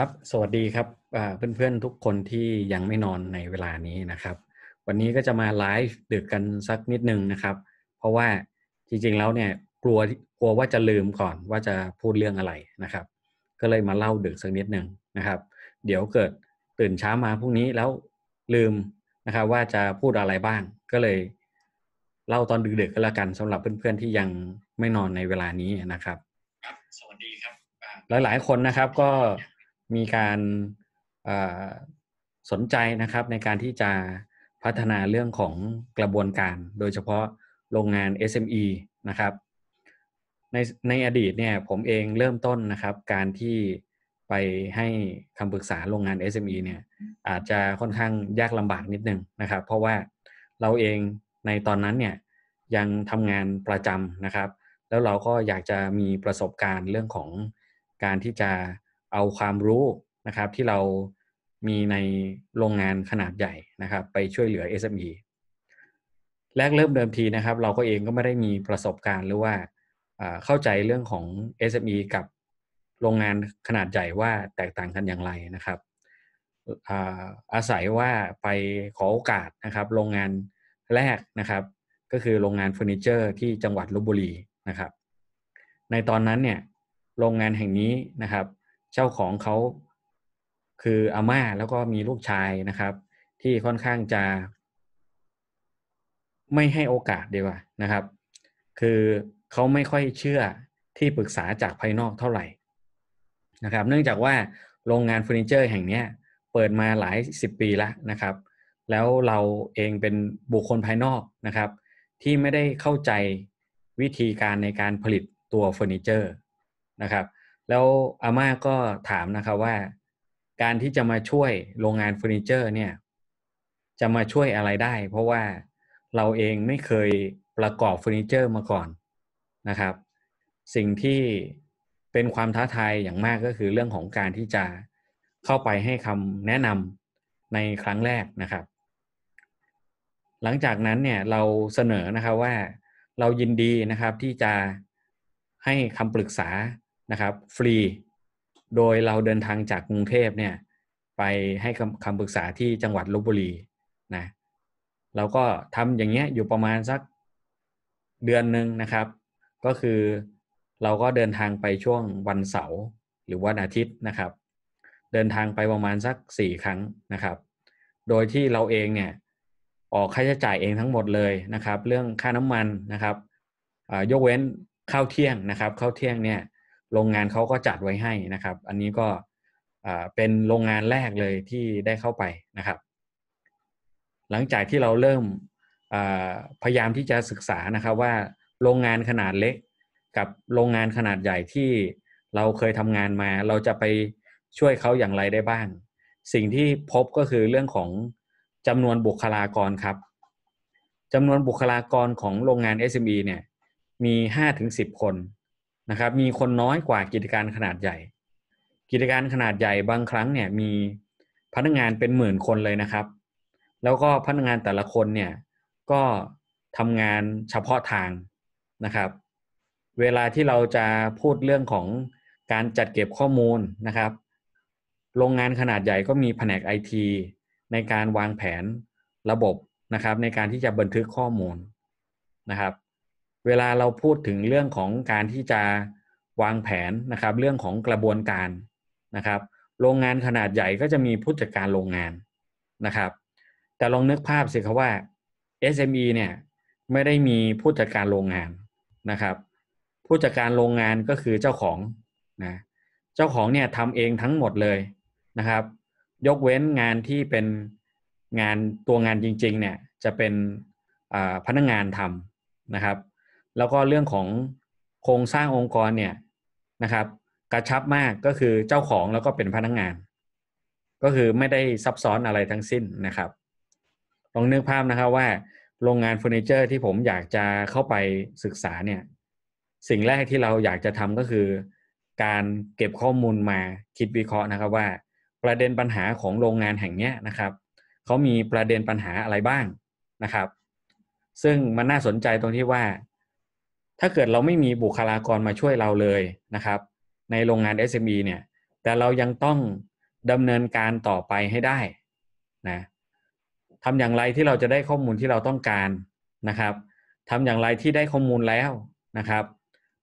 ครับ สวัสดีครับเพื่อนๆทุกคนที่ยังไม่นอนในเวลานี้นะครับ วันนี้ก็จะมาไลฟ์ดึกกันสักนิดนึงนะครับ เพราะว่าจริงๆแล้วเนี่ยกลัวกลัวว่าจะลืมก่อนว่าจะพูดเรื่องอะไรนะครับ ก็เลยมาเล่าดึกสักนิดนึงนะครับ เดี๋ยวเกิดตื่นเช้ามาพรุ่งนี้แล้วลืมนะครับ ว่าจะพูดอะไรบ้าง ก็เลย เล่าตอนดึกๆก็แล้วกัน สำหรับเพื่อนๆ ที่ยังไม่นอนในเวลานี้นะครับครับสวัสดีครับ หลายๆคนนะครับก็มีการสนใจนะครับในการที่จะพัฒนาเรื่องของกระบวนการโดยเฉพาะโรงงาน SME นะครับในในอดีตเนี่ยผมเองเริ่มต้นนะครับการที่ไปให้คำปรึกษาโรงงาน SME เนี่ยอาจจะค่อนข้างยากลำบากนิดนึงนะครับ เพราะว่าเราเองในตอนนั้นเนี่ยยังทำงานประจำนะครับ แล้วเราก็อยากจะมีประสบการณ์เรื่องของการที่จะเอาความรู้นะครับที่เรามีในโรงงานขนาดใหญ่นะครับ ไปช่วยเหลือ SME แรกเริ่มเดิมทีนะครับ เราก็เองก็ไม่ได้มีประสบการณ์ หรือว่าเข้าใจเรื่องของ SME กับโรงงานขนาดใหญ่ว่าแตกต่างกันอย่างไรนะครับ อาศัยว่าไปขอโอกาสนะครับ โรงงานแรกนะครับ ก็คือโรงงานเฟอร์นิเจอร์ ที่จังหวัดลบบุรีนะครับ ในตอนนั้นเนี่ยโรงงานแห่งนี้นะครับเจ้าของเขาคืออาม่า แล้วก็มีลูกชายนะครับ ที่ค่อนข้างจะไม่ให้โอกาสดีกว่านะครับ คือเขาไม่ค่อยเชื่อที่ปรึกษาจากภายนอกเท่าไหร่นะครับ เนื่องจากว่าโรงงานเฟอร์นิเจอร์แห่งนี้เปิดมาหลายสิบปีแล้วนะครับ แล้วเราเองเป็นบุคคลภายนอกนะครับ ที่ไม่ได้เข้าใจวิธีการในการผลิตตัวเฟอร์นิเจอร์นะครับแล้วอาม่าก็ถามนะครับว่า การที่จะมาช่วยโรงงานเฟอร์นิเจอร์เนี่ย จะมาช่วยอะไรได้ เพราะว่าเราเองไม่เคยประกอบเฟอร์นิเจอร์ มาก่อนนะครับ สิ่งที่เป็นความท้าทายอย่างมากก็คือเรื่องของการที่จะเข้าไปให้คำแนะนำในครั้งแรกนะครับ หลังจากนั้นเนี่ยเราเสนอนะครับว่าเรายินดีนะครับที่จะให้คำปรึกษานะครับฟรี โดยเราเดินทางจากกรุงเทพเนี่ยไปให้คำปรึกษาที่จังหวัดลบบุรีนะเราก็ทำอย่างเงี้ยอยู่ประมาณสักเดือนหนึ่งนะครับ ก็คือเราก็เดินทางไปช่วงวันเสาร์หรือวันอาทิตย์นะครับ เดินทางไปประมาณสักสี่ครั้งนะครับ โดยที่เราเองเนี่ยออกค่าใช้จ่ายเองทั้งหมดเลยนะครับ เรื่องค่าน้ำมันนะครับยกเว้นข้าวเที่ยงนะครับข้าวเที่ยงเนี่ยโรงงานเขาก็จัดไว้ให้นะครับ อันนี้ก็เป็นโรงงานแรกเลยที่ได้เข้าไปนะครับ หลังจากที่เราเริ่มพยายามที่จะศึกษานะครับว่าโรงงานขนาดเล็ก กับโรงงานขนาดใหญ่ที่เราเคยทำงานมา เราจะไปช่วยเขาอย่างไรได้บ้าง สิ่งที่พบก็คือเรื่องของจำนวนบุคลากรครับจำนวนบุคลากรของโรงงาน SME เนี่ยมี5-10 คนนะครับมีคนน้อยกว่ากิจการขนาดใหญ่ กิจการขนาดใหญ่บางครั้งเนี่ยมีพนักงานเป็นหมื่นคนเลยนะครับ แล้วก็พนักงานแต่ละคนเนี่ยก็ทำงานเฉพาะทางนะครับ เวลาที่เราจะพูดเรื่องของการจัดเก็บข้อมูลนะครับ โรงงานขนาดใหญ่ ก็มีแผนกไอทีในการวางแผนระบบนะครับ ในการที่จะบันทึกข้อมูลนะครับเวลาเราพูดถึงเรื่องของการที่จะวางแผนนะครับ เรื่องของกระบวนการนะครับ โรงงานขนาดใหญ่ก็จะมีผู้จัดการโรงงานนะครับ แต่ลองนึกภาพสิครับว่า SME เนี่ยไม่ได้มีผู้จัดการโรงงานนะครับ ผู้จัดการโรงงานก็คือเจ้าของนะเจ้าของเนี่ยทำเองทั้งหมดเลยนะครับ ยกเว้นงานที่เป็นงานตัวงานจริงๆเนี่ยจะเป็นพนักงงานทำนะครับแล้วก็เรื่องของโครงสร้างองค์กรเนี่ยนะครับ กระชับมากก็คือเจ้าของแล้วก็เป็นพนักงงาน ก็คือไม่ได้ซับซ้อนอะไรทั้งสิ้นนะครับลองนึกภาพนะครับว่าโรงงานเฟอร์นิเจอร์ที่ผมอยากจะเข้าไปศึกษาเนี่ย สิ่งแรกที่เราอยากจะทำก็คือการเก็บข้อมูลมาคิดวิเคราะห์นะครับว่า ประเด็นปัญหาของโรงงานแห่งนี้นะครับเขามีประเด็นปัญหาอะไรบ้างนะครับ ซึ่งมันน่าสนใจตรงที่ว่าถ้าเกิดเราไม่มีบุคลากรมาช่วยเราเลยนะครับ ในโรงงาน SME เนี่ย แต่เรายังต้องดำเนินการต่อไปให้ได้นะทำอย่างไรที่เราจะได้ข้อมูลที่เราต้องการนะครับทำอย่างไรที่ได้ข้อมูลแล้วนะครับ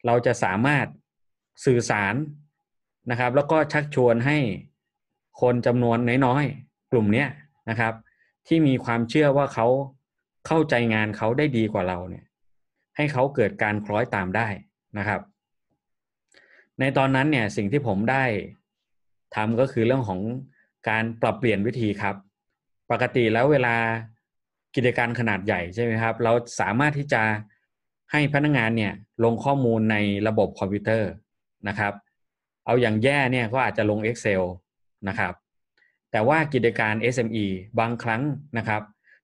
เราจะสามารถสื่อสารนะครับ แล้วก็ชักชวนให้คนจำนวนน้อยๆกลุ่มนี้นะครับ ที่มีความเชื่อว่าเขาเข้าใจงานเขาได้ดีกว่าเราเนี่ยให้เขาเกิดการคล้อยตามได้นะครับ ในตอนนั้นเนี่ยสิ่งที่ผมได้ทำก็คือเรื่องของการปรับเปลี่ยนวิธีครับ ปกติแล้วเวลากิจการขนาดใหญ่ใช่ไหมครับเราสามารถที่จะให้พนักงงานเนี่ยลงข้อมูลในระบบคอมพิวเตอร์นะครับ เอาอย่างแย่เนี่ยก็อาจจะลง Excel นะครับแต่ว่ากิจการ SME บางครั้งนะครับ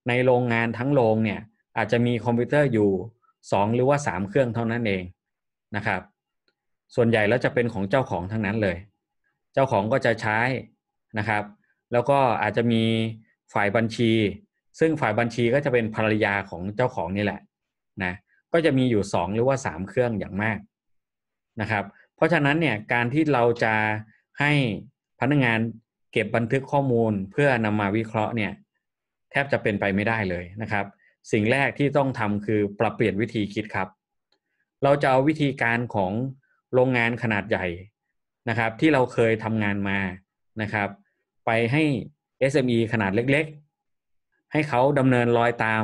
ในโรงงานทั้งโรงเนี่ยอาจจะมีคอมพิวเตอร์อยู่สองหรือว่าสามเครื่องเท่านั้นเองนะครับ ส่วนใหญ่แล้วจะเป็นของเจ้าของทั้งนั้นเลย เจ้าของก็จะใช้นะครับ แล้วก็อาจจะมีฝ่ายบัญชี ซึ่งฝ่ายบัญชีก็จะเป็นภรรยาของเจ้าของนี่แหละนะ ก็จะมีอยู่ 2 หรือว่า3เครื่องอย่างมากนะครับ เพราะฉะนั้นเนี่ยการที่เราจะให้พนักงานเก็บบันทึกข้อมูลเพื่อนำมาวิเคราะห์เนี่ย แทบจะเป็นไปไม่ได้เลยนะครับสิ่งแรกที่ต้องทำคือปรับเปลี่ยนวิธีคิดครับ เราจะเอาวิธีการของโรงงานขนาดใหญ่นะครับ ที่เราเคยทำงานมานะครับ ไปให้ SME ขนาดเล็ก ๆ ให้เขาดำเนินรอยตาม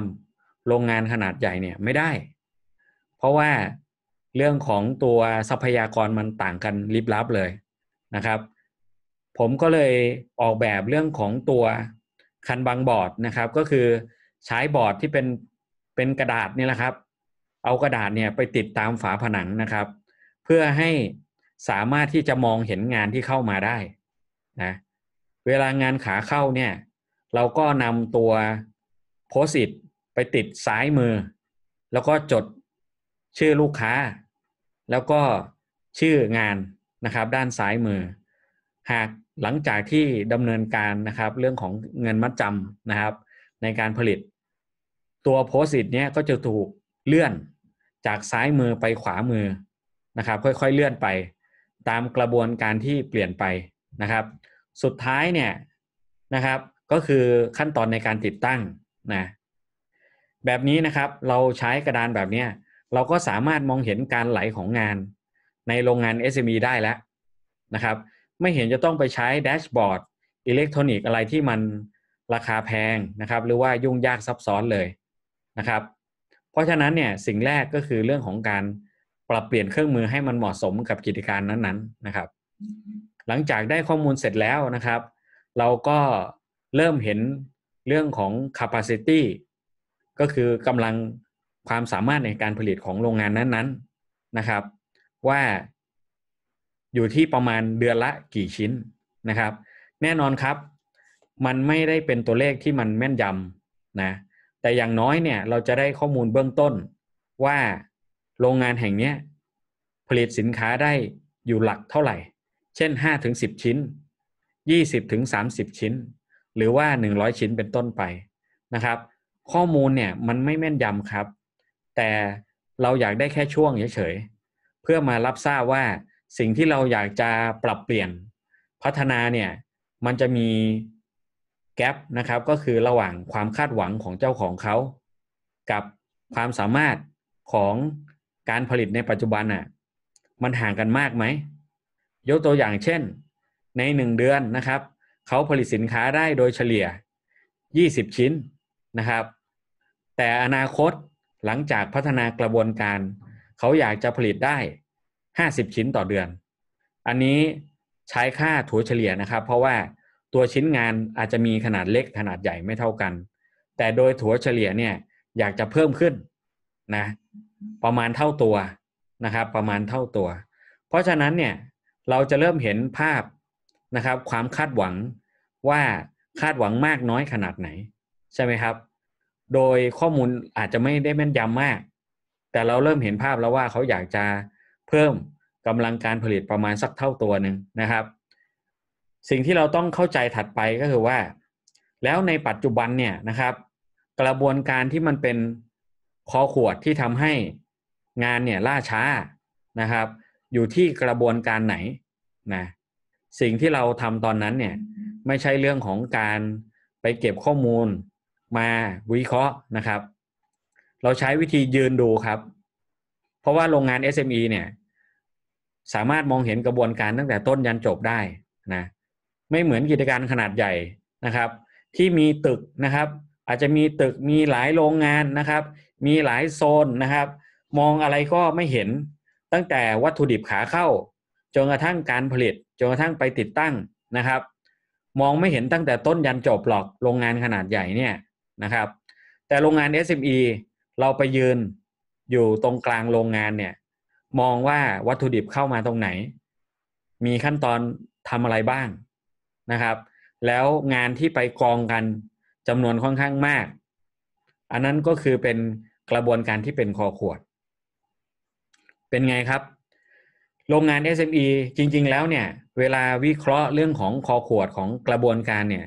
โรงงานขนาดใหญ่เนี่ยไม่ได้ เพราะว่าเรื่องของตัวทรัพยากรมันต่างกันลิบลับเลยนะครับ ผมก็เลยออกแบบเรื่องของตัวคันบังบอร์ดนะครับก็คือใช้บอร์ดที่เป็นเป็นกระดาษนี่แหละครับ เอากระดาษเนี่ยไปติดตามฝาผนังนะครับ เพื่อให้สามารถที่จะมองเห็นงานที่เข้ามาได้นะ เวลางานขาเข้าเนี่ย เราก็นำตัวโพสิตไปติดซ้ายมือ แล้วก็จดชื่อลูกค้า แล้วก็ชื่องานนะครับ ด้านซ้ายมือ หากหลังจากที่ดำเนินการนะครับ เรื่องของเงินมัดจำนะครับ ในการผลิตตัวโพสิตเนี้ยก็จะถูกเลื่อนจากซ้ายมือไปขวามือนะครับ ค่อยๆเลื่อนไป ตามกระบวนการที่เปลี่ยนไปนะครับ สุดท้ายเนี่ยนะครับ ก็คือขั้นตอนในการติดตั้งนะแบบนี้นะครับเราใช้กระดานแบบเนี้ยเราก็สามารถมองเห็นการไหลของงานในโรงงาน SME ได้แล้วนะครับ ไม่เห็นจะต้องไปใช้แดชบอร์ดอิเล็กทรอนิกส์อะไรที่มันราคาแพงนะครับหรือว่ายุ่งยากซับซ้อนเลยนะครับ เพราะฉะนั้นเนี่ยสิ่งแรกก็คือเรื่องของการปรับเปลี่ยนเครื่องมือให้มันเหมาะสมกับกิจการนั้นๆนนะครับ หลังจากได้ข้อมูลเสร็จแล้วนะครับ เราก็เริ่มเห็นเรื่องของ capacity ก็คือกำลังความสามารถในการผลิตของโรงงานนั้น ๆนะครับ ว่าอยู่ที่ประมาณเดือนละกี่ชิ้นนะครับ แน่นอนครับมันไม่ได้เป็นตัวเลขที่มันแม่นยำนะแต่อย่างน้อยเนี่ยเราจะได้ข้อมูลเบื้องต้นว่าโรงงานแห่งนี้ผลิตสินค้าได้อยู่หลักเท่าไหร่ เช่น 5-10 ชิ้น 20-30 ชิ้น หรือว่า 100 ชิ้นเป็นต้นไปนะครับ ข้อมูลเนี่ยมันไม่แม่นยำครับแต่เราอยากได้แค่ช่วงเฉยๆเพื่อมารับทราบว่าสิ่งที่เราอยากจะปรับเปลี่ยนพัฒนาเนี่ยมันจะมีแกลบนะครับก็คือระหว่างความคาดหวังของเจ้าของเขา กับความสามารถของการผลิตในปัจจุบันอ่ะมันห่างกันมากไหมยกตัวอย่างเช่น ในหนึ่งเดือนนะครับเขาผลิตสินค้าได้โดยเฉลี่ย 20 ชิ้นนะครับ แต่อนาคตหลังจากพัฒนากระบวนการ เขาอยากจะผลิตได้ 50 ชิ้นต่อเดือน อันนี้ใช้ค่าถัวเฉลี่ยนะครับ เพราะว่าตัวชิ้นงานอาจจะมีขนาดเล็ก ขนาดใหญ่ไม่เท่ากัน แต่โดยถัวเฉลี่ยเนี่ยอยากจะเพิ่มขึ้นนะ ประมาณเท่าตัวนะครับ ประมาณเท่าตัว เพราะฉะนั้นเนี่ยเราจะเริ่มเห็นภาพนะครับ ความคาดหวังว่าคาดหวังมากน้อยขนาดไหน ใช่ไหมครับ โดยข้อมูลอาจจะไม่ได้แม่นยำมาก แต่เราเริ่มเห็นภาพแล้วว่าเขาอยากจะเพิ่มกำลังการผลิตประมาณสักเท่าตัวหนึ่งนะครับสิ่งที่เราต้องเข้าใจถัดไปก็คือว่า แล้วในปัจจุบันเนี่ยนะครับ กระบวนการที่มันเป็น คอขวดที่ทำให้งานเนี่ยล่าช้านะครับ อยู่ที่กระบวนการไหนนะ สิ่งที่เราทำตอนนั้นเนี่ยไม่ใช่เรื่องของการไปเก็บข้อมูลมาวิเคราะห์นะครับ เราใช้วิธียืนดูครับ เพราะว่าโรงงาน SME เนี่ย สามารถมองเห็นกระบวนการตั้งแต่ต้นยันจบได้นะไม่เหมือนกิจการขนาดใหญ่นะครับ ที่มีตึกนะครับ อาจจะมีตึกมีหลายโรงงานนะครับ มีหลายโซนนะครับ มองอะไรก็ไม่เห็นตั้งแต่วัตถุดิบขาเข้าจนกระทั่งการผลิตจนกระทั่งไปติดตั้งนะครับ มองไม่เห็นตั้งแต่ต้นยันจบหรอกโรงงานขนาดใหญ่เนี่ยนะครับ แต่โรงงาน SME เราไปยืนอยู่ตรงกลางโรงงานเนี่ยมองว่าวัตถุดิบเข้ามาตรงไหน มีขั้นตอนทำอะไรบ้างนะครับแล้วงานที่ไปกองกันจำนวนค่อนข้างมาก อันนั้นก็คือเป็นกระบวนการที่เป็นคอขวด เป็นไงครับ โรงงาน SME จริงๆแล้วเนี่ยเวลาวิเคราะห์เรื่องของคอขวดของกระบวนการเนี่ย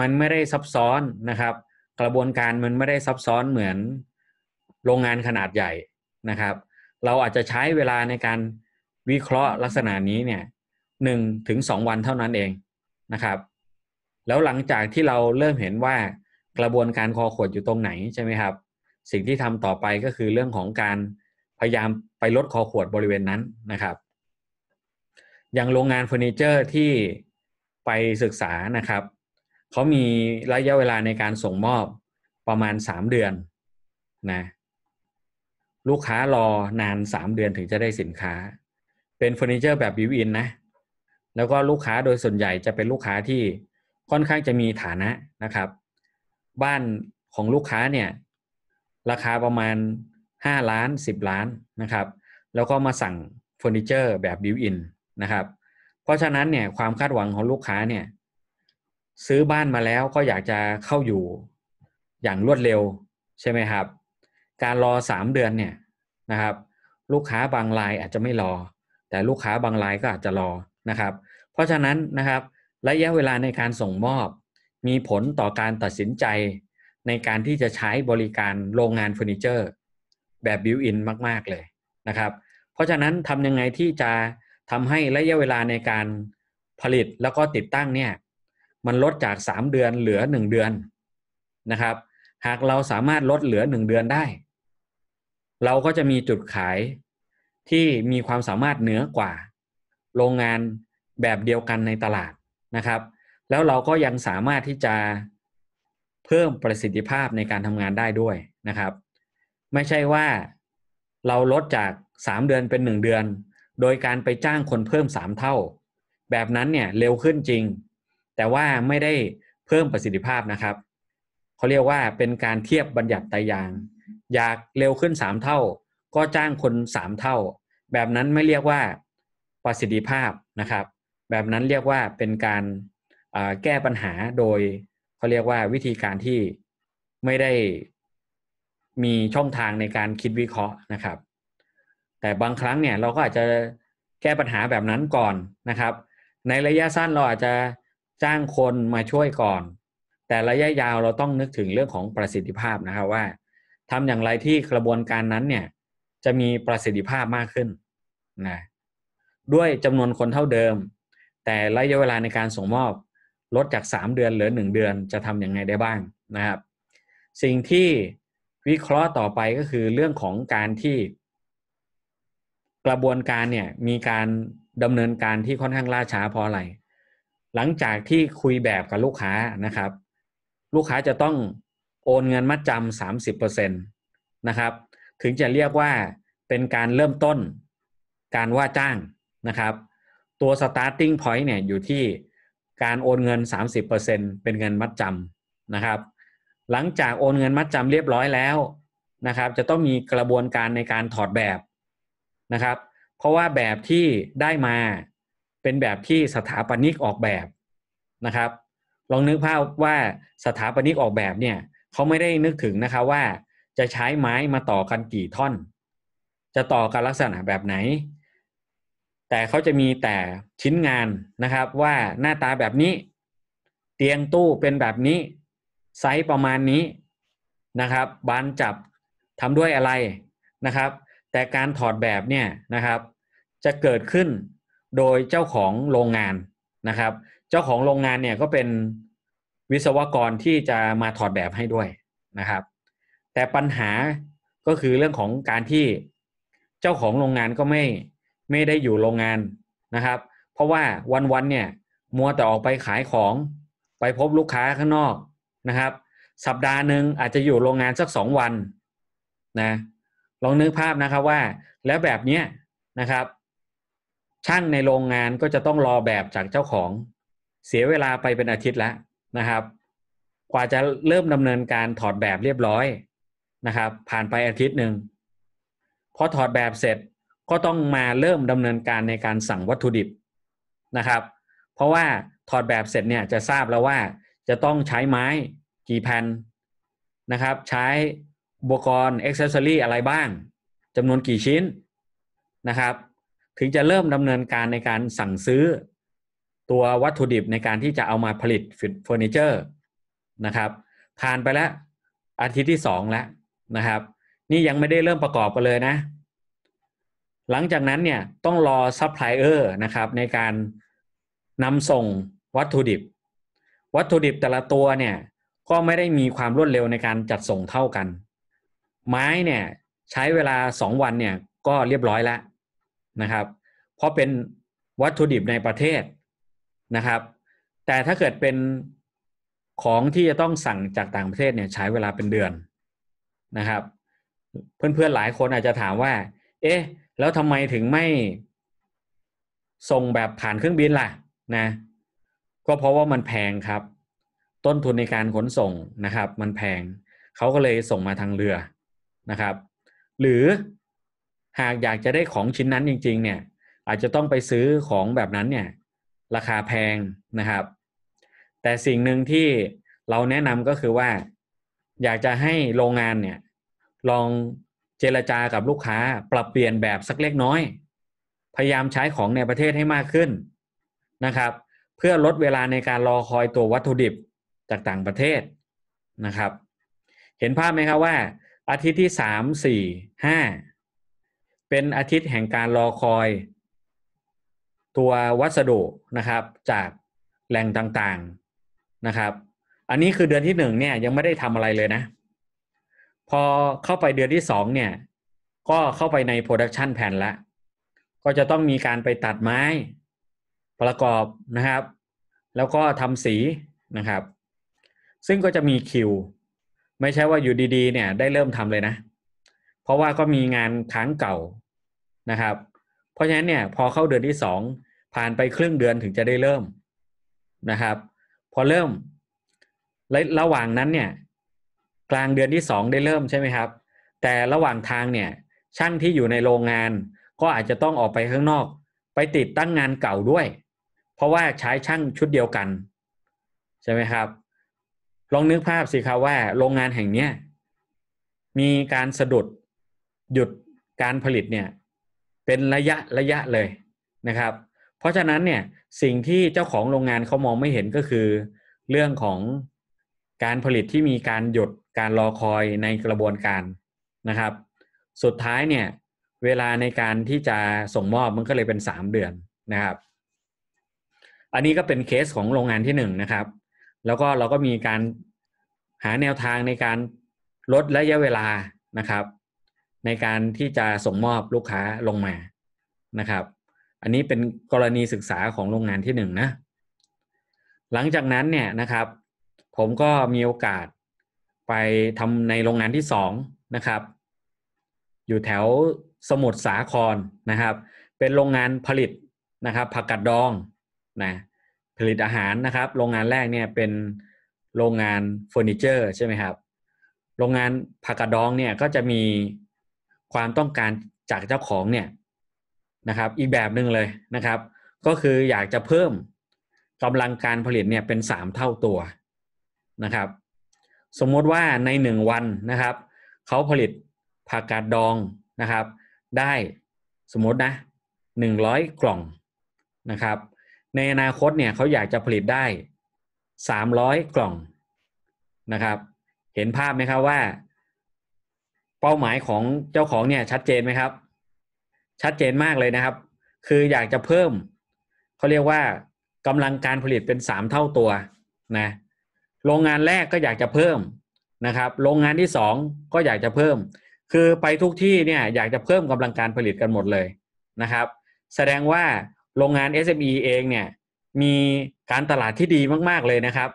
มันไม่ได้ซับซ้อนนะครับ กระบวนการมันไม่ได้ซับซ้อนเหมือน โรงงานขนาดใหญ่นะครับ เราอาจจะใช้เวลาในการวิเคราะห์ลักษณะนี้เนี่ยหนึ่งถึงสองวันเท่านั้นเองนะครับแล้วหลังจากที่เราเริ่มเห็นว่ากระบวนการคอขวดอยู่ตรงไหนใช่ไหมครับ สิ่งที่ทำต่อไปก็คือเรื่องของการพยายามไปลดคอขวดบริเวณนั้นนะครับ อย่างโรงงานเฟอร์นิเจอร์ที่ไปศึกษานะครับเขามีระยะเวลาในการส่งมอบประมาณ 3 เดือนนะลูกค้ารอนาน 3 เดือนถึงจะได้สินค้า เป็นเฟอร์นิเจอร์แบบบิวอินนะแล้วก็ลูกค้าโดยส่วนใหญ่จะเป็นลูกค้าที่ค่อนข้างจะมีฐานะนะครับ บ้านของลูกค้าเนี่ยราคาประมาณ 5 ล้าน 10 ล้านนะครับแล้วก็มาสั่งเฟอร์นิเจอร์แบบบิวอินนะครับ เพราะฉะนั้นเนี่ยความคาดหวังของลูกค้าเนี่ยซื้อบ้านมาแล้วก็อยากจะเข้าอยู่อย่างรวดเร็วใช่ไหมครับ การรอ 3 เดือนเนี่ยนะครับ ลูกค้าบางรายอาจจะไม่รอ แต่ลูกค้าบางรายก็อาจจะรอนะครับเพราะฉะนั้นนะครับระยะเวลาในการส่งมอบ มีผลต่อการตัดสินใจในการที่จะใช้บริการโรงงานเฟอร์นิเจอร์แบบบิวอินมาก ๆ เลยนะครับ เพราะฉะนั้นทำยังไงที่จะทำให้ระยะเวลาในการผลิตแล้วก็ติดตั้งเนี่ยมันลดจาก 3 เดือนเหลือ 1 เดือนนะครับ หากเราสามารถลดเหลือ 1 เดือนได้ เราก็จะมีจุดขายที่มีความสามารถเหนือกว่า โรงงานแบบเดียวกันในตลาดนะครับ แล้วเราก็ยังสามารถที่จะเพิ่มประสิทธิภาพในการทำงานได้ด้วยนะครับ ไม่ใช่ว่าเราลดจาก3เดือนเป็น 1 เดือนโดยการไปจ้างคนเพิ่ม3เท่า แบบนั้นเนี่ยเร็วขึ้นจริง แต่ว่าไม่ได้เพิ่มประสิทธิภาพนะครับ เขาเรียกว่าเป็นการเทียบบัญญัติตายาง อยากเร็วขึ้น3เท่า ก็จ้างคน3เท่า แบบนั้นไม่เรียกว่าประสิทธิภาพนะครับแบบนั้นเรียกว่าเป็นการแก้ปัญหาโดยเขาเรียกว่าวิธีการที่ไม่ได้มีช่องทางในการคิดวิเคราะห์นะครับ แต่บางครั้งเนี่ยเราก็อาจจะแก้ปัญหาแบบนั้นก่อนนะครับ ในระยะสั้นเราอาจจะจ้างคนมาช่วยก่อน แต่ระยะยาวเราต้องนึกถึงเรื่องของประสิทธิภาพนะครับว่า ทำอย่างไรที่กระบวนการนั้นเนี่ยจะมีประสิทธิภาพมากขึ้นนะด้วยจำนวนคนเท่าเดิมแต่ระยะเวลาในการส่งมอบลดจาก 3 เดือน เหลือ 1 เดือนจะทำอย่างไงได้บ้างนะครับ สิ่งที่วิเคราะห์ต่อไปก็คือเรื่องของการที่ กระบวนการเนี่ยมีการดำเนินการที่ค่อนข้างล่าช้าพออะไร หลังจากที่คุยแบบกับลูกค้านะครับ ลูกค้าจะต้องโอนเงินมัดจำสามสิบเปอร์เซ็นตนะครับถึงจะเรียกว่าเป็นการเริ่มต้นการว่าจ้างนะครับตัว starting point เนี่ยอยู่ที่การโอนเงิน 30%เป็นเงินมัดจำนะครับ หลังจากโอนเงินมัดจำเรียบร้อยแล้วนะครับ จะต้องมีกระบวนการในการถอดแบบนะครับ เพราะว่าแบบที่ได้มาเป็นแบบที่สถาปนิกออกแบบนะครับ ลองนึกภาพว่าสถาปนิกออกแบบเนี่ยเขาไม่ได้นึกถึงนะคะว่าจะใช้ไม้มาต่อกันกี่ท่อน จะต่อกันลักษณะแบบไหนแต่เขาจะมีแต่ชิ้นงานนะครับ ว่าหน้าตาแบบนี้เตียงตู้เป็นแบบนี้ไซส์ประมาณนี้นะครับบานจับทำด้วยอะไรนะครับ แต่การถอดแบบเนี่ยนะครับ จะเกิดขึ้นโดยเจ้าของโรงงานนะครับ เจ้าของโรงงานเนี่ยก็เป็นวิศวกรที่จะมาถอดแบบให้ด้วยนะครับ แต่ปัญหาก็คือเรื่องของการที่เจ้าของโรงงานก็ไม่ไม่ได้อยู่โรงงานนะครับ เพราะว่าวันๆเนี่ยมัวแต่ออกไปขายของ ไปพบลูกค้าข้างนอกนะครับ สัปดาห์หนึ่งอาจจะอยู่โรงงานสักสองวันนะ ลองนึกภาพนะครับว่าแล้วแบบเนี้ยนะครับ ช่างในโรงงานก็จะต้องรอแบบจากเจ้าของเสียเวลาไปเป็นอาทิตย์แล้วนะครับกว่าจะเริ่มดำเนินการถอดแบบเรียบร้อยนะครับผ่านไปอาทิตย์หนึ่งพอถอดแบบเสร็จก็ต้องมาเริ่มดำเนินการในการสั่งวัตถุดิบนะครับ เพราะว่าถอดแบบเสร็จเนี่ยจะทราบแล้วว่าจะต้องใช้ไม้กี่แผ่นนะครับ ใช้อุปกรณ์อ็ปกเซสซอรี่อะไรบ้างจำนวนกี่ชิ้นนะครับ ถึงจะเริ่มดำเนินการในการสั่งซื้อ ตัววัตถุดิบในการที่จะเอามาผลิตเฟอร์นิเจอร์นะครับผ่านไปแล้วอาทิตย์ที่ 2 แล้วนะครับนี่ยังไม่ได้เริ่มประกอบกันเลยนะหลังจากนั้นเนี่ยต้องรอซัพพลายเออร์นะครับในการนำส่งวัตถุดิบวัตถุดิบแต่ละตัวเนี่ย ก็ไม่ได้มีความรวดเร็วในการจัดส่งเท่ากัน ไม้เนี่ยใช้เวลา 2 วันเนี่ยก็เรียบร้อยแล้วนะครับ เพราะเป็นวัตถุดิบในประเทศนะครับ แต่ถ้าเกิดเป็นของที่จะต้องสั่งจากต่างประเทศเนี่ยใช้เวลาเป็นเดือนนะครับ เพื่อนๆหลายคนอาจจะถามว่า เอ๊ะแล้วทำไมถึงไม่ส่งแบบผ่านเครื่องบินล่ะนะ ก็เพราะว่ามันแพงครับ ต้นทุนในการขนส่งนะครับ มันแพงเขาก็เลยส่งมาทางเรือนะครับ หรือหากอยากจะได้ของชิ้นนั้นจริง ๆ เนี่ย อาจจะต้องไปซื้อของแบบนั้นเนี่ย ราคาแพงนะครับ แต่สิ่งหนึ่งที่เราแนะนำก็คือว่าอยากจะให้โรงงานเนี่ยลองเจรจากับลูกค้าปรับเปลี่ยนแบบสักเล็กน้อย พยายามใช้ของในประเทศให้มากขึ้นนะครับ เพื่อลดเวลาในการรอคอยตัววัตถุดิบจากต่างประเทศนะครับ เห็นภาพไหมครับว่าอาทิตย์ที่สามสี่ห้าเป็นอาทิตย์แห่งการรอคอยตัววัสดุนะครับจากแหล่งต่างๆนะครับ อันนี้คือเดือนที่หนึ่งเนี่ยยังไม่ได้ทำอะไรเลยนะพอเข้าไปเดือนที่สองเนี่ย ก็เข้าไปในโปรดักชันแผนละก็จะต้องมีการไปตัดไม้ ประกอบนะครับ แล้วก็ทำสีนะครับ ซึ่งก็จะมีคิว ไม่ใช่ว่าอยู่ดีๆเนี่ย ได้เริ่มทำเลยนะ เพราะว่าก็มีงานค้างเก่านะครับ เพราะฉะนั้นเนี่ยพอเข้าเดือนที่สองผ่านไปครึ่งเดือนถึงจะได้เริ่มนะครับ พอเริ่มะระหว่างนั้นเนี่ยกลางเดือนที่ 2 ได้เริ่มใช่ไหมครับ แต่ระหว่างทางเนี่ยช่างที่อยู่ในโรงงานก็อาจจะต้องออกไปข้างนอกไปติดตั้งงานเก่าด้วย เพราะว่าใช้ช่างชุดเดียวกัน ใช่ไหมครับ ลองนึกภาพสิครับว่าโรงงานแห่งเนี้ยมีการสะดุดหยุดการผลิตเนี่ยเป็นระยะระยะเลยนะครับ เพราะฉะนั้นเนี่ยสิ่งที่เจ้าของโรงงานเขามองไม่เห็นก็คือ เรื่องของการผลิตที่มีการหยุดการรอคอยในกระบวนการนะครับ สุดท้ายเนี่ยเวลาในการที่จะส่งมอบมันก็เลยเป็นสามเดือนนะครับอันนี้ก็เป็นเคสของโรงงานที่หนึ่งนะครับแล้วก็เราก็มีการหาแนวทางในการลดระยะเวลานะครับ ในการที่จะส่งมอบลูกค้าลงมานะครับ อันนี้เป็นกรณีศึกษาของโรงงานที่หนึ่งนะหลังจากนั้นเนี่ยนะครับ ผมก็มีโอกาสไปทำในโรงงานที่สองนะครับ อยู่แถวสมุทรสาครนะครับ เป็นโรงงานผลิตนะครับผักกัดดองนะผลิตอาหารนะครับ โรงงานแรกเนี่ยเป็นโรงงานเฟอร์นิเจอร์ใช่ไหมครับ โรงงานผักกัดดองเนี่ยก็จะมีความต้องการจากเจ้าของเนี่ยนะครับ อีกแบบหนึ่งเลยนะครับ ก็คืออยากจะเพิ่มกำลังการผลิตเนี่ยเป็น 3 เท่าตัวนะครับสมมติว่าในหนึ่งวันนะครับเขาผลิตผักกาดดองนะครับ ได้สมมตินะหนึ่งร้อยกล่องนะครับ ในอนาคตเนี่ยเขาอยากจะผลิตได้สามร้อยกล่องนะครับ เห็นภาพไหมครับว่าเป้าหมายของเจ้าของเนี่ยชัดเจนไหมครับ ชัดเจนมากเลยนะครับ คืออยากจะเพิ่ม เขาเรียกว่ากำลังการผลิตเป็นสามเท่าตัวนะโรงงานแรกก็อยากจะเพิ่มนะครับ โรงงานที่สองก็อยากจะเพิ่ม คือไปทุกที่เนี่ย อยากจะเพิ่มกำลังการผลิตกันหมดเลยนะครับ แสดงว่าโรงงาน SME เองเนี่ย มีการตลาดที่ดีมาก ๆเลยนะครับ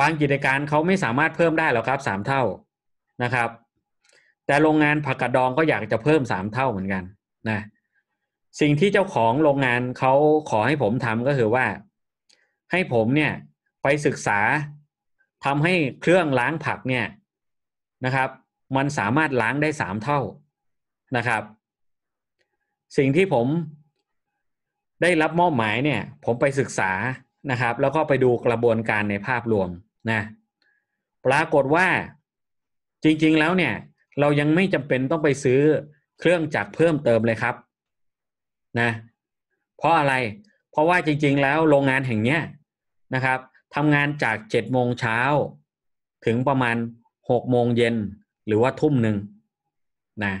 บางกิจการเขาไม่สามารถเพิ่มได้หรอกครับสามเท่านะครับ แต่โรงงานผักกระดองก็อยากจะเพิ่มสามเท่าเหมือนกัน นะ สิ่งที่เจ้าของโรงงานเขาขอให้ผมทำก็คือว่าให้ผมเนี่ยไปศึกษาทำให้เครื่องล้างผักเนี่ยนะครับ มันสามารถล้างได้สามเท่านะครับ สิ่งที่ผมได้รับมอบหมายเนี่ย ผมไปศึกษานะครับ แล้วก็ไปดูกระบวนการในภาพรวมนะ ปรากฏว่าจริงๆแล้วเนี่ย เรายังไม่จำเป็นต้องไปซื้อเครื่องจักรเพิ่มเติมเลยครับนะ เพราะอะไรเพราะว่าจริงๆแล้วโรงงานแห่งเนี้ยนะครับทำงานจากเจ็ดโมงเช้า ถึงประมาณหกโมงเย็นหรือว่าทุ่มหนึ่งนะ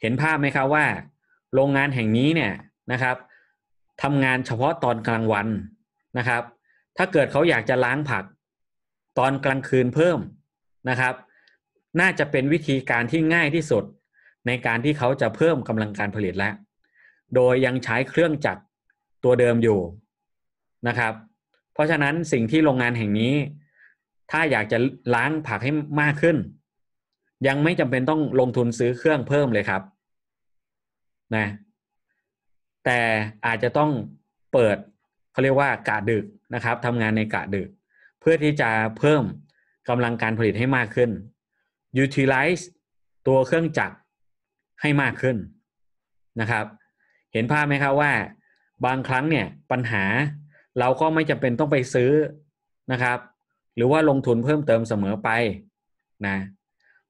เห็นภาพไหมครับว่า โรงงานแห่งนี้เนี่ยนะครับทำงานเฉพาะตอนกลางวันนะครับ ถ้าเกิดเขาอยากจะล้างผัก ตอนกลางคืนเพิ่มนะครับ น่าจะเป็นวิธีการที่ง่ายที่สุดในการที่เขาจะเพิ่มกำลังการผลิตแล้ว โดยยังใช้เครื่องจักรตัวเดิมอยู่นะครับราะฉะนั้นสิ่งที่โรงงานแห่งนี้ ถ้าอยากจะล้างผักให้มากขึ้น ยังไม่จำเป็นต้องลงทุนซื้อเครื่องเพิ่มเลยครับนะแต่อาจจะต้องเปิดเขาเรียกว่ากะดึกนะครับทำงานในกะดึกเพื่อที่จะเพิ่มกำลังการผลิตให้มากขึ้น utilize ตัวเครื่องจักรให้มากขึ้นนะครับเห็นภาพไหมครับว่า บางครั้งเนี่ยปัญหาเราก็ไม่จำเป็นต้องไปซื้อนะครับ หรือว่าลงทุนเพิ่มเติมเสมอไปนะ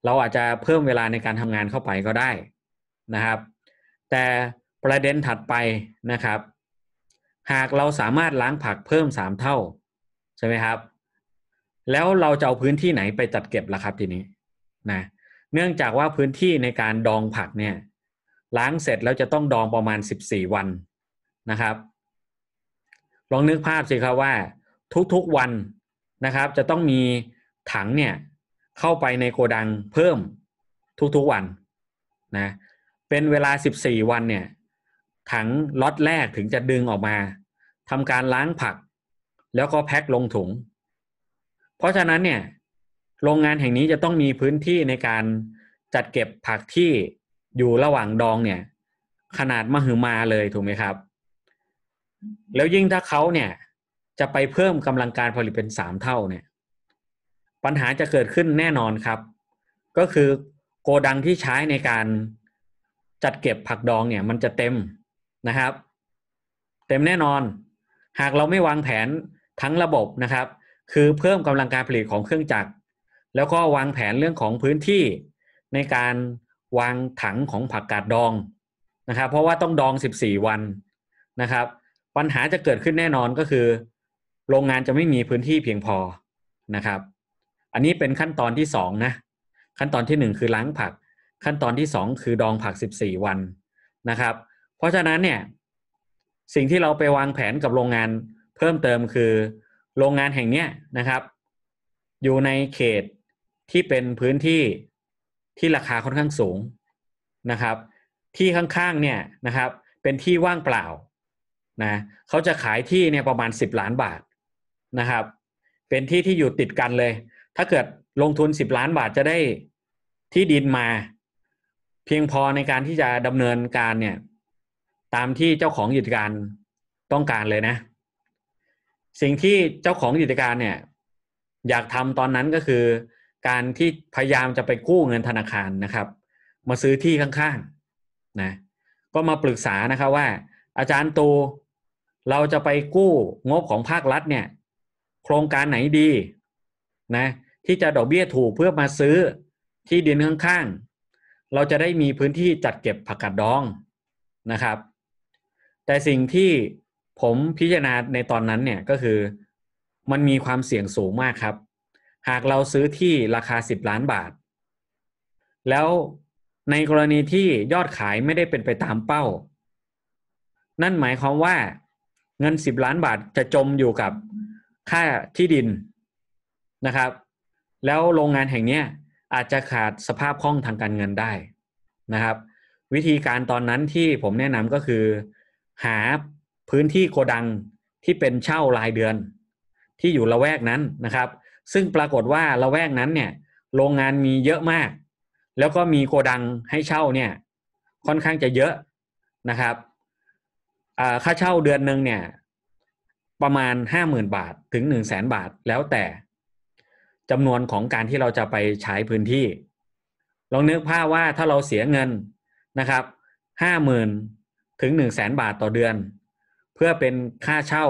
เราอาจจะเพิ่มเวลาในการทำงานเข้าไปก็ได้นะครับ แต่ประเด็นถัดไปนะครับ หากเราสามารถล้างผักเพิ่มสามเท่าใช่ไหมครับ แล้วเราจะเอาพื้นที่ไหนไปจัดเก็บล่ะครับ ทีนี้นะ เนื่องจากว่าพื้นที่ในการดองผักเนี่ย ล้างเสร็จแล้วจะต้องดองประมาณสสิบี่วันนะครับลองนึกภาพสิครับว่าทุกๆวันนะครับ จะต้องมีถังเนี่ยเข้าไปในโกดังเพิ่มทุกๆวันนะเป็นเวลา 14 วันเนี่ย ถังล็อตแรกถึงจะดึงออกมาทำการล้างผัก แล้วก็แพ็คลงถุง เพราะฉะนั้นเนี่ย โรงงานแห่งนี้จะต้องมีพื้นที่ในการจัดเก็บผักที่อยู่ระหว่างดองเนี่ยขนาดมหึมาเลยถูกไหมครับแล้วยิ่งถ้าเขาเนี่ยจะไปเพิ่มกำลังการผลิตเป็นสามเท่าเนี่ยปัญหาจะเกิดขึ้นแน่นอนครับ ก็คือโกดังที่ใช้ในการจัดเก็บผักดองเนี่ยมันจะเต็มนะครับ เต็มแน่นอน หากเราไม่วางแผนทั้งระบบนะครับ คือเพิ่มกำลังการผลิตของเครื่องจักร แล้วก็วางแผนเรื่องของพื้นที่ในการวางถังของผักกาดดองนะครับเพราะว่าต้องดอง14วันนะครับปัญหาจะเกิดขึ้นแน่นอนก็คือโรงงานจะไม่มีพื้นที่เพียงพอนะครับ อันนี้เป็นขั้นตอนที่สองนะ ขั้นตอนที่หนึ่งคือล้างผัก ขั้นตอนที่สองคือดองผักสิบสี่วันนะครับ เพราะฉะนั้นเนี่ย สิ่งที่เราไปวางแผนกับโรงงานเพิ่มเติมคือ โรงงานแห่งเนี้ยนะครับ อยู่ในเขตที่เป็นพื้นที่ที่ราคาค่อนข้างสูงนะครับ ที่ข้างๆเนี่ยนะครับ เป็นที่ว่างเปล่านะเขาจะขายที่เนี่ยประมาณ10 ล้านบาทนะครับ เป็นที่ที่อยู่ติดกันเลยถ้าเกิดลงทุน 10 ล้านบาทจะได้ที่ดินมาเพียงพอในการที่จะดำเนินการเนี่ย ตามที่เจ้าของกิจการต้องการเลยนะ สิ่งที่เจ้าของกิจการเนี่ย อยากทำตอนนั้นก็คือ การที่พยายามจะไปกู้เงินธนาคารนะครับ มาซื้อที่ข้างๆนะก็มาปรึกษานะครับว่าอาจารย์ตูเราจะไปกู้งบของภาครัฐเนี่ย โครงการไหนดีนะ ที่จะดอกเบี้ยถูกเพื่อมาซื้อที่ดินข้างๆเราจะได้มีพื้นที่จัดเก็บผักกาดดองนะครับ แต่สิ่งที่ผมพิจารณาในตอนนั้นเนี่ยก็คือ มันมีความเสี่ยงสูงมากครับ หากเราซื้อที่ราคา 10 ล้านบาท แล้วในกรณีที่ยอดขายไม่ได้เป็นไปตามเป้า นั่นหมายความว่าเงินสิบล้านบาทจะจมอยู่กับค่าที่ดินนะครับ แล้วโรงงานแห่งนี้อาจจะขาดสภาพคล่องทางการเงินได้นะครับ วิธีการตอนนั้นที่ผมแนะนำก็คือ หาพื้นที่โกดังที่เป็นเช่ารายเดือน ที่อยู่ละแวกนั้นนะครับ ซึ่งปรากฏว่าละแวกนั้นเนี่ยโรงงานมีเยอะมาก แล้วก็มีโกดังให้เช่าเนี่ย ค่อนข้างจะเยอะนะครับค่าเช่าเดือนหนึ่งเนี่ยประมาณห้าหมื่นบาทถึงหนึ่งแสนบาทแล้วแต่จำนวนของการที่เราจะไปใช้พื้นที่ลองนึกภาพว่าถ้าเราเสียเงินนะครับห้าหมื่นถึงหนึ่งแสนบาทต่อเดือน เพื่อเป็นค่าเช่า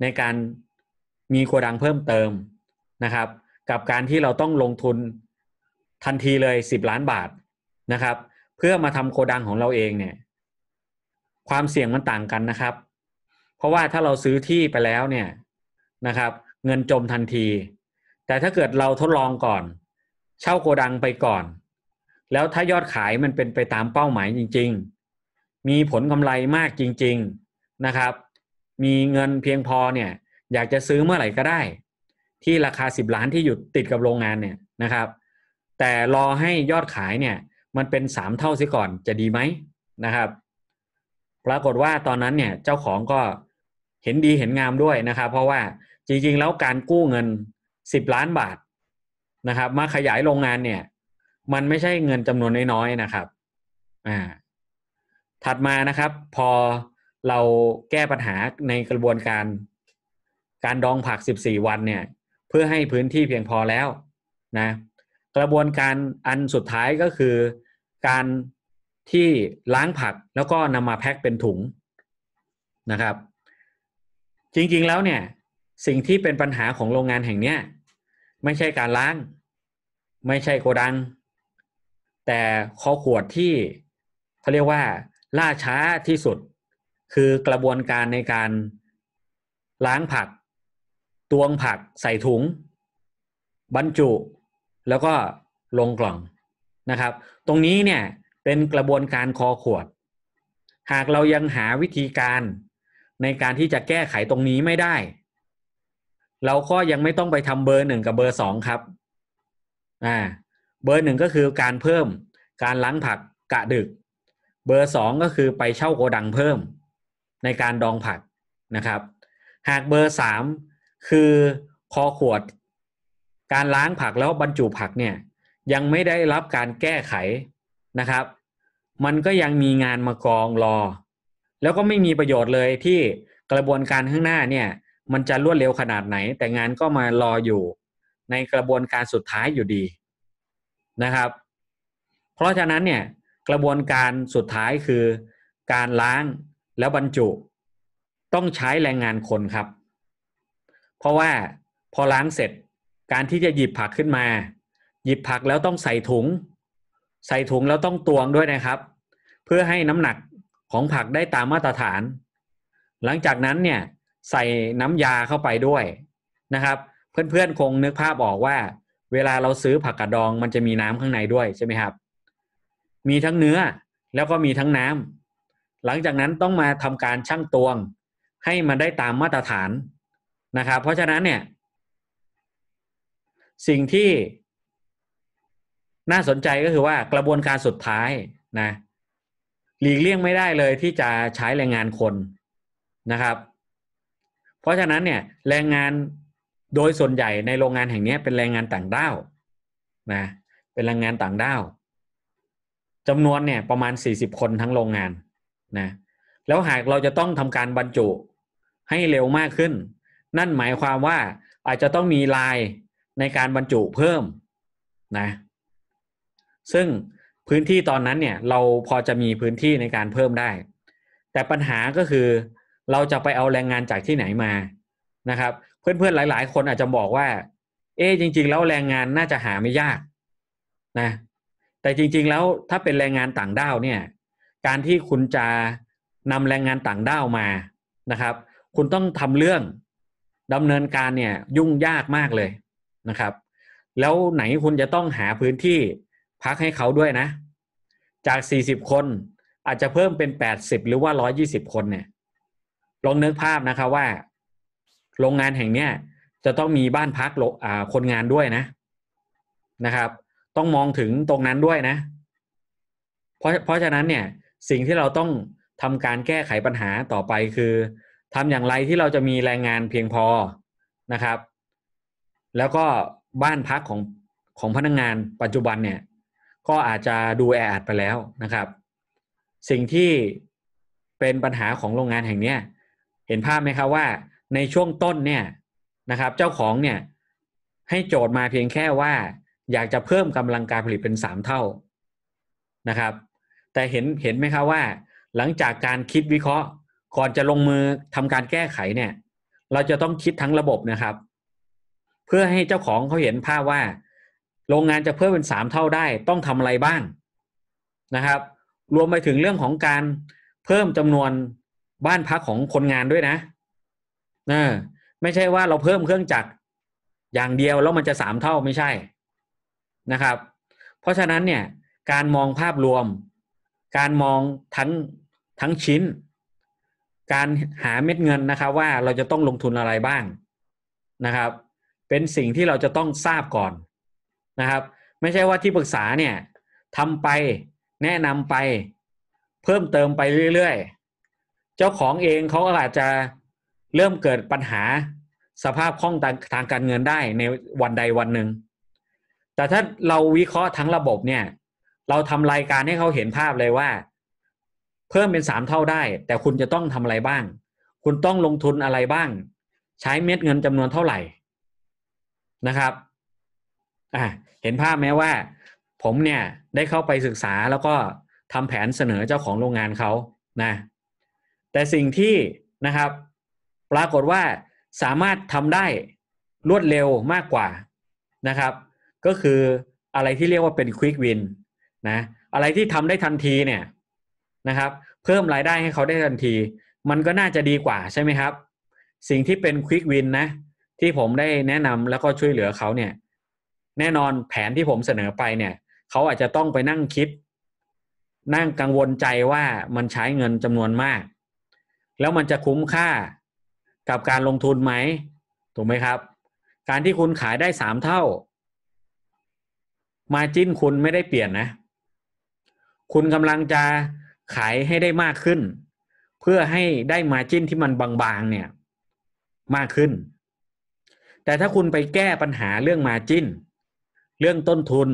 ในการมีโกดังเพิ่มเติมนะครับ กับการที่เราต้องลงทุนทันทีเลยสิบล้านบาทนะครับ เพื่อมาทำโกดังของเราเองเนี่ยความเสี่ยงมันต่างกันนะครับ เพราะว่าถ้าเราซื้อที่ไปแล้วเนี่ยนะครับ เงินจมทันที แต่ถ้าเกิดเราทดลองก่อน เช่าโกดังไปก่อน แล้วถ้ายอดขายมันเป็นไปตามเป้าหมายจริง ๆ มีผลกำไรมากจริง ๆนะครับ มีเงินเพียงพอเนี่ย อยากจะซื้อเมื่อไหร่ก็ได้ ที่ราคาสิบล้านที่อยู่ติดกับโรงงานเนี่ยนะครับ แต่รอให้ยอดขายเนี่ยมันเป็นสามเท่าซสก่อนจะดีไหมนะครับปรากฏว่าตอนนั้นเนี่ยเจ้าของก็เห็นดีเห็นงามด้วยนะครับ เพราะว่าจริงๆแล้วการกู้เงินสิบล้านบาทนะครับ มาขยายโรงงานเนี่ย มันไม่ใช่เงินจำนวนน้อยๆนะครับอ่า ถัดมานะครับ พอเราแก้ปัญหาในกระบวนการ การดองผักสสิบี่วันเนี่ย เพื่อให้พื้นที่เพียงพอแล้วนะ กระบวนการอันสุดท้ายก็คือการที่ล้างผักแล้วก็นำมาแพ็คเป็นถุงนะครับ จริงๆแล้วเนี่ย สิ่งที่เป็นปัญหาของโรงงานแห่งเนี้ยไม่ใช่การล้าง ไม่ใช่โกดังแต่ข้อขวดที่เขาเรียกว่า ล่าช้าที่สุดคือกระบวนการในการล้างผักตวงผักใส่ถุง บรรจุ แล้วก็ลงกล่องนะครับ ตรงนี้เนี่ยเป็นกระบวนการคอขวด หากเรายังหาวิธีการในการที่จะแก้ไขตรงนี้ไม่ได้ เราก็ยังไม่ต้องไปทำเบอร์หนึ่งกับเบอร์สองครับ อ่า เบอร์หนึ่งก็คือการเพิ่มการล้างผักกะดึก เบอร์สองก็คือไปเช่าโกดังเพิ่มในการดองผักนะครับ หากเบอร์สามคือคอขวด การล้างผักแล้วบรรจุผักเนี่ย ยังไม่ได้รับการแก้ไขนะครับ มันก็ยังมีงานมากองรอ แล้วก็ไม่มีประโยชน์เลยที่กระบวนการข้างหน้าเนี่ย มันจะรวดเร็วขนาดไหน แต่งานก็มารออยู่ ในกระบวนการสุดท้ายอยู่ดีนะครับ เพราะฉะนั้นเนี่ยกระบวนการสุดท้ายคือการล้างแล้วบรรจุ ต้องใช้แรงงานคนครับ เพราะว่าพอล้างเสร็จการที่จะหยิบผักขึ้นมา หยิบผักแล้วต้องใส่ถุงใส่ถุงแล้วต้องตวงด้วยนะครับ เพื่อให้น้ำหนักของผักได้ตามมาตรฐาน หลังจากนั้นเนี่ยใส่น้ำยาเข้าไปด้วยนะครับ เพื่อนๆคงนึกภาพออกว่า เวลาเราซื้อผักกระดอง มันจะมีน้ำข้างในด้วยใช่ไหมครับ มีทั้งเนื้อแล้วก็มีทั้งน้ำหลังจากนั้นต้องมาทำการชั่งตวงให้มันได้ตามมาตรฐานนะครับเพราะฉะนั้นเนี่ย สิ่งที่น่าสนใจก็คือว่ากระบวนการสุดท้ายนะหลีกเลี่ยงไม่ได้เลยที่จะใช้แรงงานคนนะครับ เพราะฉะนั้นเนี่ย แรงงานโดยส่วนใหญ่ในโรงงานแห่งนี้เป็นแรงงานต่างด้าวนะ เป็นแรงงานต่างด้าวจำนวนเนี่ยประมาณ 40 คนทั้งโรงงานนะ แล้วหากเราจะต้องทำการบรรจุให้เร็วมากขึ้น นั่นหมายความว่าอาจจะต้องมีลายในการบรรจุเพิ่มนะซึ่งพื้นที่ตอนนั้นเนี่ยเราพอจะมีพื้นที่ในการเพิ่มได้ แต่ปัญหาก็คือเราจะไปเอาแรงงานจากที่ไหนมานะครับ เพื่อนๆหลาย ๆ คนอาจจะบอกว่า เอ๊จริง ๆ แล้วแรงงานน่าจะหาไม่ยากนะแต่จริงๆแล้วถ้าเป็นแรงงานต่างด้าวเนี่ยการที่คุณจะนำแรงงานต่างด้าวมานะครับ คุณต้องทำเรื่อง ดำเนินการเนี่ยยุ่งยากมากเลยนะครับ แล้วไหนคุณจะต้องหาพื้นที่พักให้เขาด้วยนะ จากสี่สิบคนอาจจะเพิ่มเป็นแปดสิบหรือว่าร้อยยี่สิบคนเนี่ยลองนึกภาพนะครับว่า โรงงานแห่งเนี้ยจะต้องมีบ้านพักอคนงานด้วยนะนะครับ ต้องมองถึงตรงนั้นด้วยนะ เพราะเพราะฉะนั้นเนี่ย สิ่งที่เราต้องทำการแก้ไขปัญหาต่อไปคือ ทำอย่างไรที่เราจะมีแรงงานเพียงพอนะครับ แล้วก็บ้านพักของของพนักงงานปัจจุบันเนี่ยก็อาจจะดูแออัดไปแล้วนะครับ สิ่งที่เป็นปัญหาของโรงงานแห่งนี้เห็นภาพไหมครับว่า ในช่วงต้นเนี่ยนะครับ เจ้าของเนี่ยให้โจทย์มาเพียงแค่ว่า อยากจะเพิ่มกำลังการผลิตเป็นสามเท่านะครับ แต่เห็นเห็นไหมครับว่า หลังจากการคิดวิเคราะห์ก่อนจะลงมือทำการแก้ไขเนี่ย เราจะต้องคิดทั้งระบบนะครับ เพื่อให้เจ้าของเขาเห็นภาพว่าโรงงานจะเพิ่มเป็นสามเท่าได้ ต้องทำอะไรบ้างนะครับ รวมไปถึงเรื่องของการเพิ่มจำนวนบ้านพักของคนงานด้วยนะเะไม่ใช่ว่าเราเพิ่มเครื่องจักรอย่างเดียวแล้วมันจะสามเท่าไม่ใช่นะครับ เพราะฉะนั้นเนี่ย การมองภาพรวม การมองทั้งทั้งชิ้นการหาเม็ดเงินนะครับว่าเราจะต้องลงทุนอะไรบ้างนะครับ เป็นสิ่งที่เราจะต้องทราบก่อนนะครับไม่ใช่ว่าที่ปรึกษาเนี่ยทำไปแนะนำไป เพิ่มเติมไปเรื่อยๆ เจ้าของเองเขาอาจจะเริ่มเกิดปัญหาสภาพคล่องทางการเงินได้ในวันใดวันหนึ่ง แต่ถ้าเราวิเคราะห์ทั้งระบบเนี่ย เราทำรายการให้เขาเห็นภาพเลยว่า เพิ่มเป็นสามเท่าได้ แต่คุณจะต้องทำอะไรบ้าง คุณต้องลงทุนอะไรบ้าง ใช้เม็ดเงินจำนวนเท่าไหร่นะครับอ่าเห็นภาพไหมว่า ผมเนี่ยได้เข้าไปศึกษาแล้วก็ทำแผนเสนอเจ้าของโรงงานเขานะ แต่สิ่งที่นะครับ ปรากฏว่าสามารถทำได้รวดเร็วมากกว่านะครับ ก็คืออะไรที่เรียกว่าเป็นควิกวินนะ อะไรที่ทำได้ทันทีเนี่ยนะครับ เพิ่มรายได้ให้เขาได้ทันที มันก็น่าจะดีกว่าใช่ไหมครับ สิ่งที่เป็นควิกวินนะ ที่ผมได้แนะนำแล้วก็ช่วยเหลือเขาเนี่ยแน่นอนแผนที่ผมเสนอไปเนี่ยเขาอาจจะต้องไปนั่งคิด นั่งกังวลใจว่ามันใช้เงินจำนวนมาก แล้วมันจะคุ้มค่ากับการลงทุนไหมถูกไหมครับ การที่คุณขายได้สามเท่ามาจิ้นคุณไม่ได้เปลี่ยนนะคุณกำลังจะขายให้ได้มากขึ้น เพื่อให้ได้มาจิ้นที่มันบางๆเนี่ย มากขึ้นแต่ถ้าคุณไปแก้ปัญหาเรื่องมาจิ้นเรื่องต้นทุน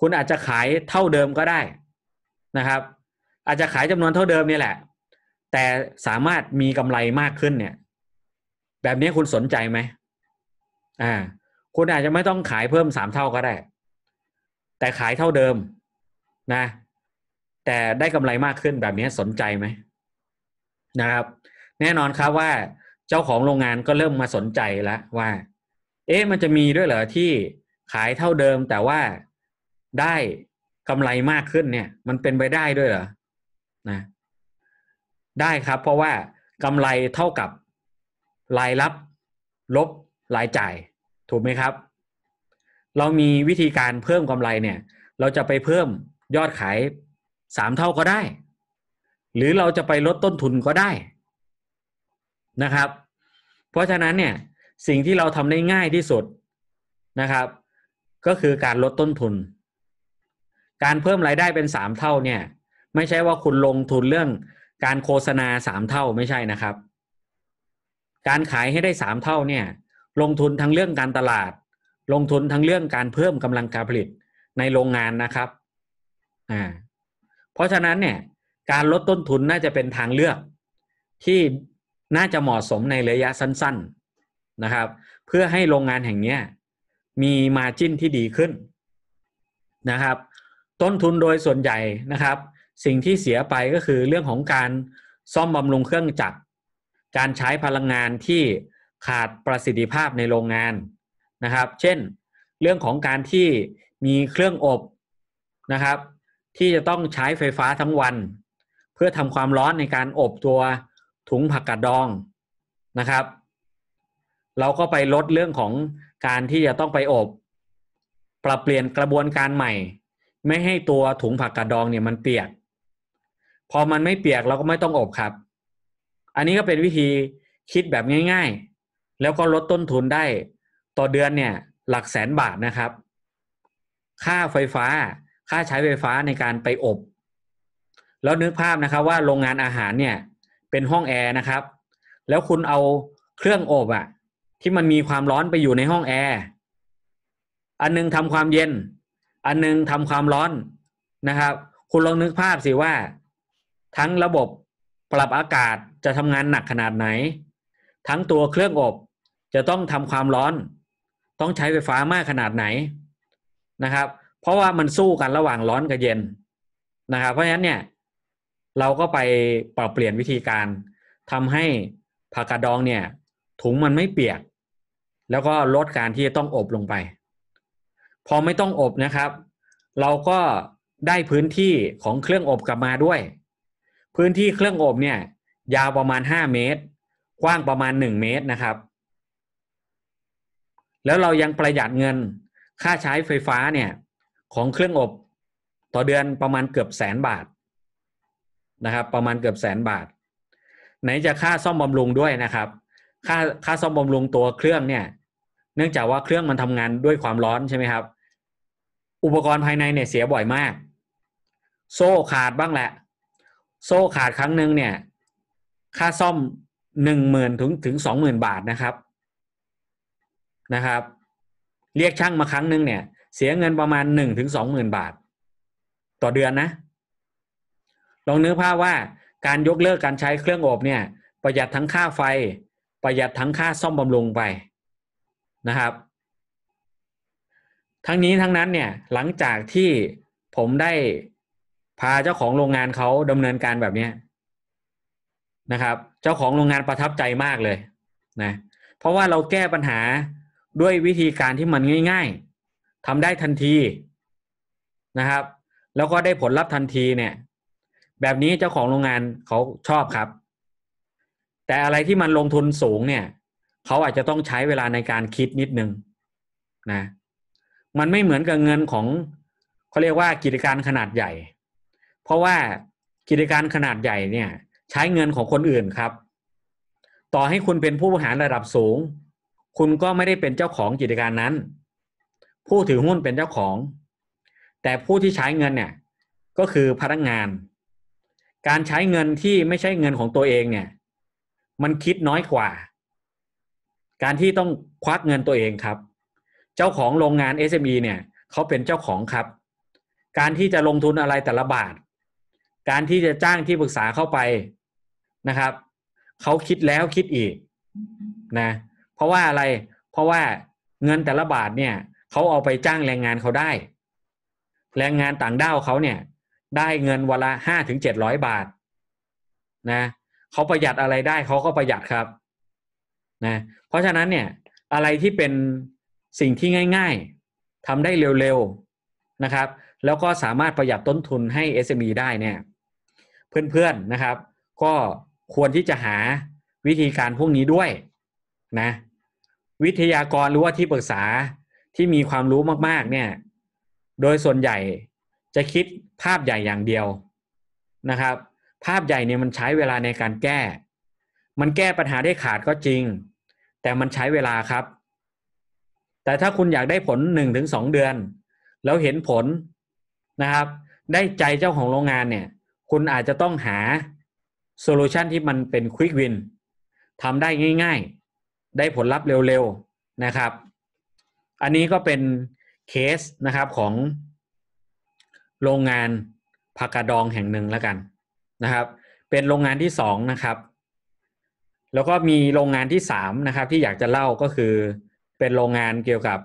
คุณอาจจะขายเท่าเดิมก็ได้นะครับ อาจจะขายจำนวนเท่าเดิมนี่แหละ แต่สามารถมีกำไรมากขึ้นเนี่ย แบบนี้คุณสนใจไหมอ่า คุณอาจจะไม่ต้องขายเพิ่มสามเท่าก็ได้แต่ขายเท่าเดิมนะ แต่ได้กำไรมากขึ้นแบบนี้สนใจไหมนะครับ แน่นอนครับว่าเจ้าของโรงงานก็เริ่มมาสนใจแล้วว่า เอ๊ะมันจะมีด้วยเหรอที่ขายเท่าเดิมแต่ว่าได้กำไรมากขึ้นเนี่ย มันเป็นไปได้ด้วยเหรอนะ ได้ครับ เพราะว่ากำไรเท่ากับรายรับลบรายจ่าย ถูกไหมครับ เรามีวิธีการเพิ่มกำไรเนี่ย เราจะไปเพิ่มยอดขายสามเท่าก็ได้ หรือเราจะไปลดต้นทุนก็ได้นะครับ เพราะฉะนั้นเนี่ยสิ่งที่เราทำได้ง่ายที่สุดนะครับก็คือการลดต้นทุน การเพิ่มรายได้เป็นสามเท่าเนี่ย ไม่ใช่ว่าคุณลงทุนเรื่องการโฆษณาสามเท่าไม่ใช่นะครับ การขายให้ได้สามเท่าเนี่ย ลงทุนทั้งเรื่องการตลาด ลงทุนทั้งเรื่องการเพิ่มกำลังการผลิตในโรงงานนะครับอ่าเพราะฉะนั้นเนี่ยการลดต้นทุนน่าจะเป็นทางเลือก ที่น่าจะเหมาะสมในระยะสั้นๆนะครับ เพื่อให้โรงงานแห่งนี้มีมาจิ้นที่ดีขึ้นนะครับ ต้นทุนโดยส่วนใหญ่นะครับ สิ่งที่เสียไปก็คือเรื่องของการซ่อมบำรุงเครื่องจักร การใช้พลังงานที่ขาดประสิทธิภาพในโรงงานนะครับ เช่น เรื่องของการที่มีเครื่องอบนะครับ ที่จะต้องใช้ไฟฟ้าทั้งวัน เพื่อทำความร้อนในการอบตัวถุงผักกาดดองนะครับ เราก็ไปลดเรื่องของการที่จะต้องไปอบ ปรับเปลี่ยนกระบวนการใหม่ ไม่ให้ตัวถุงผักกาดดองเนี่ยมันเปียก พอมันไม่เปียกเราก็ไม่ต้องอบครับ อันนี้ก็เป็นวิธีคิดแบบง่ายๆ แล้วก็ลดต้นทุนได้ต่อเดือนเนี่ยหลักแสนบาทนะครับ ค่าไฟฟ้า ค่าใช้ไฟฟ้าในการไปอบ แล้วนึกภาพนะครับว่าโรงงานอาหารเนี่ยเป็นห้องแอร์นะครับ แล้วคุณเอาเครื่องอบอะ่ะที่มันมีความร้อนไปอยู่ในห้องแอร์ อันนึงทำความเย็น อันนึงทำความร้อนนะครับ คุณลองนึกภาพสิว่า ทั้งระบบปรับอากาศจะทำงานหนักขนาดไหน ทั้งตัวเครื่องอบจะต้องทำความร้อน ต้องใช้ไฟฟ้ามากขนาดไหนนะครับ เพราะว่ามันสู้กันระหว่างร้อนกับเย็นนะครับ เพราะฉะนั้นเนี่ยเราก็ไปปรับเปลี่ยนวิธีการ ทำให้ผักกาดดองเนี่ยถุงมันไม่เปียกแล้วก็ลดการที่จะต้องอบลงไป พอไม่ต้องอบนะครับ เราก็ได้พื้นที่ของเครื่องอบกลับมาด้วย พื้นที่เครื่องอบเนี่ย ยาวประมาณห้าเมตร กว้างประมาณหนึ่งเมตรนะครับ แล้วเรายังประหยัดเงินค่าใช้ไฟฟ้าเนี่ยของเครื่องอบ ต่อเดือนประมาณเกือบแสนบาทนะครับ ประมาณเกือบแสนบาท ไหนจะค่าซ่อมบำรุงด้วยนะครับ ค่าค่าซ่อมบำรุงตัวเครื่องเนี่ยเนื่องจากว่าเครื่องมันทำงานด้วยความร้อนใช่ไหมครับ อุปกรณ์ภายในเนี่ยเสียบ่อยมาก โซ่ขาดบ้างแหละ โซ่ขาดครั้งหนึ่งเนี่ย ค่าซ่อมหนึ่งหมื่นถึงถึงสองหมื่นบาทนะครับ นะครับ เรียกช่างมาครั้งหนึ่งเนี่ย เสียเงินประมาณหนึ่งถึงสองหมื่นบาท ต่อเดือนนะ ลองนึกภาพว่าการยกเลิกการใช้เครื่องอบเนี่ย ประหยัดทั้งค่าไฟประหยัดทั้งค่าซ่อมบำรุงไปนะครับ ทั้งนี้ทั้งนั้นเนี่ย หลังจากที่ผมได้พาเจ้าของโรงงานเขาดำเนินการแบบเนี้ยนะครับ เจ้าของโรงงานประทับใจมากเลยนะ เพราะว่าเราแก้ปัญหาด้วยวิธีการที่มันง่าย ๆทำได้ทันทีนะครับแล้วก็ได้ผลลัพธ์ทันทีเนี่ย แบบนี้เจ้าของโรงงานเขาชอบครับ แต่อะไรที่มันลงทุนสูงเนี่ยเขาอาจจะต้องใช้เวลาในการคิดนิดนึงนะ มันไม่เหมือนกับเงินของ เขาเรียกว่ากิจการขนาดใหญ่ เพราะว่ากิจการขนาดใหญ่เนี่ย ใช้เงินของคนอื่นครับ ต่อให้คุณเป็นผู้บริหารระดับสูง คุณก็ไม่ได้เป็นเจ้าของกิจการนั้น ผู้ถือหุ้นเป็นเจ้าของ แต่ผู้ที่ใช้เงินเนี่ย ก็คือพนักงาน การใช้เงินที่ไม่ใช่เงินของตัวเองเนี่ย มันคิดน้อยกว่าการที่ต้องควักเงินตัวเองครับ เจ้าของโรงงาน SME เนี่ยเขาเป็นเจ้าของครับ การที่จะลงทุนอะไรแต่ละบาท การที่จะจ้างที่ปรึกษาเข้าไปนะครับ เขาคิดแล้วคิดอีกนะ เพราะว่าอะไร เพราะว่าเงินแต่ละบาทเนี่ยเขาเอาไปจ้างแรงงานเขาได้ แรงงานต่างด้าวเขาเนี่ย ได้เงินวันละห้าถึงเจ็ดร้อยบาทนะ เขาประหยัดอะไรได้เขาก็ประหยัดครับนะเพราะฉะนั้นเนี่ยอะไรที่เป็นสิ่งที่ง่ายๆทำได้เร็วๆนะครับ แล้วก็สามารถประหยัดต้นทุนให้ SME ได้เนี่ย เพื่อนๆนะครับ ก็ควรที่จะหาวิธีการพวกนี้ด้วยนะ วิทยากรหรือว่าที่ปรึกษาที่มีความรู้มากๆเนี่ย โดยส่วนใหญ่จะคิดภาพใหญ่อย่างเดียวนะครับ ภาพใหญ่เนี่ยมันใช้เวลาในการแก้ มันแก้ปัญหาได้ขาดก็จริงแต่มันใช้เวลาครับ แต่ถ้าคุณอยากได้ผลหนึ่งถึงสองเดือนแล้วเห็นผลนะครับ ได้ใจเจ้าของโรงงานเนี่ย คุณอาจจะต้องหาโซลูชันที่มันเป็นควิกวินทำได้ง่ายๆ ได้ผลลัพธ์เร็วๆนะครับ อันนี้ก็เป็นเคสนะครับของโรงงานผักกาดองแห่งหนึ่งแล้วกันนะครับ เป็นโรงงานที่สองนะครับแล้วก็มีโรงงานที่สามนะครับ ที่อยากจะเล่าก็คือเป็นโรงงานเกี่ยวกับ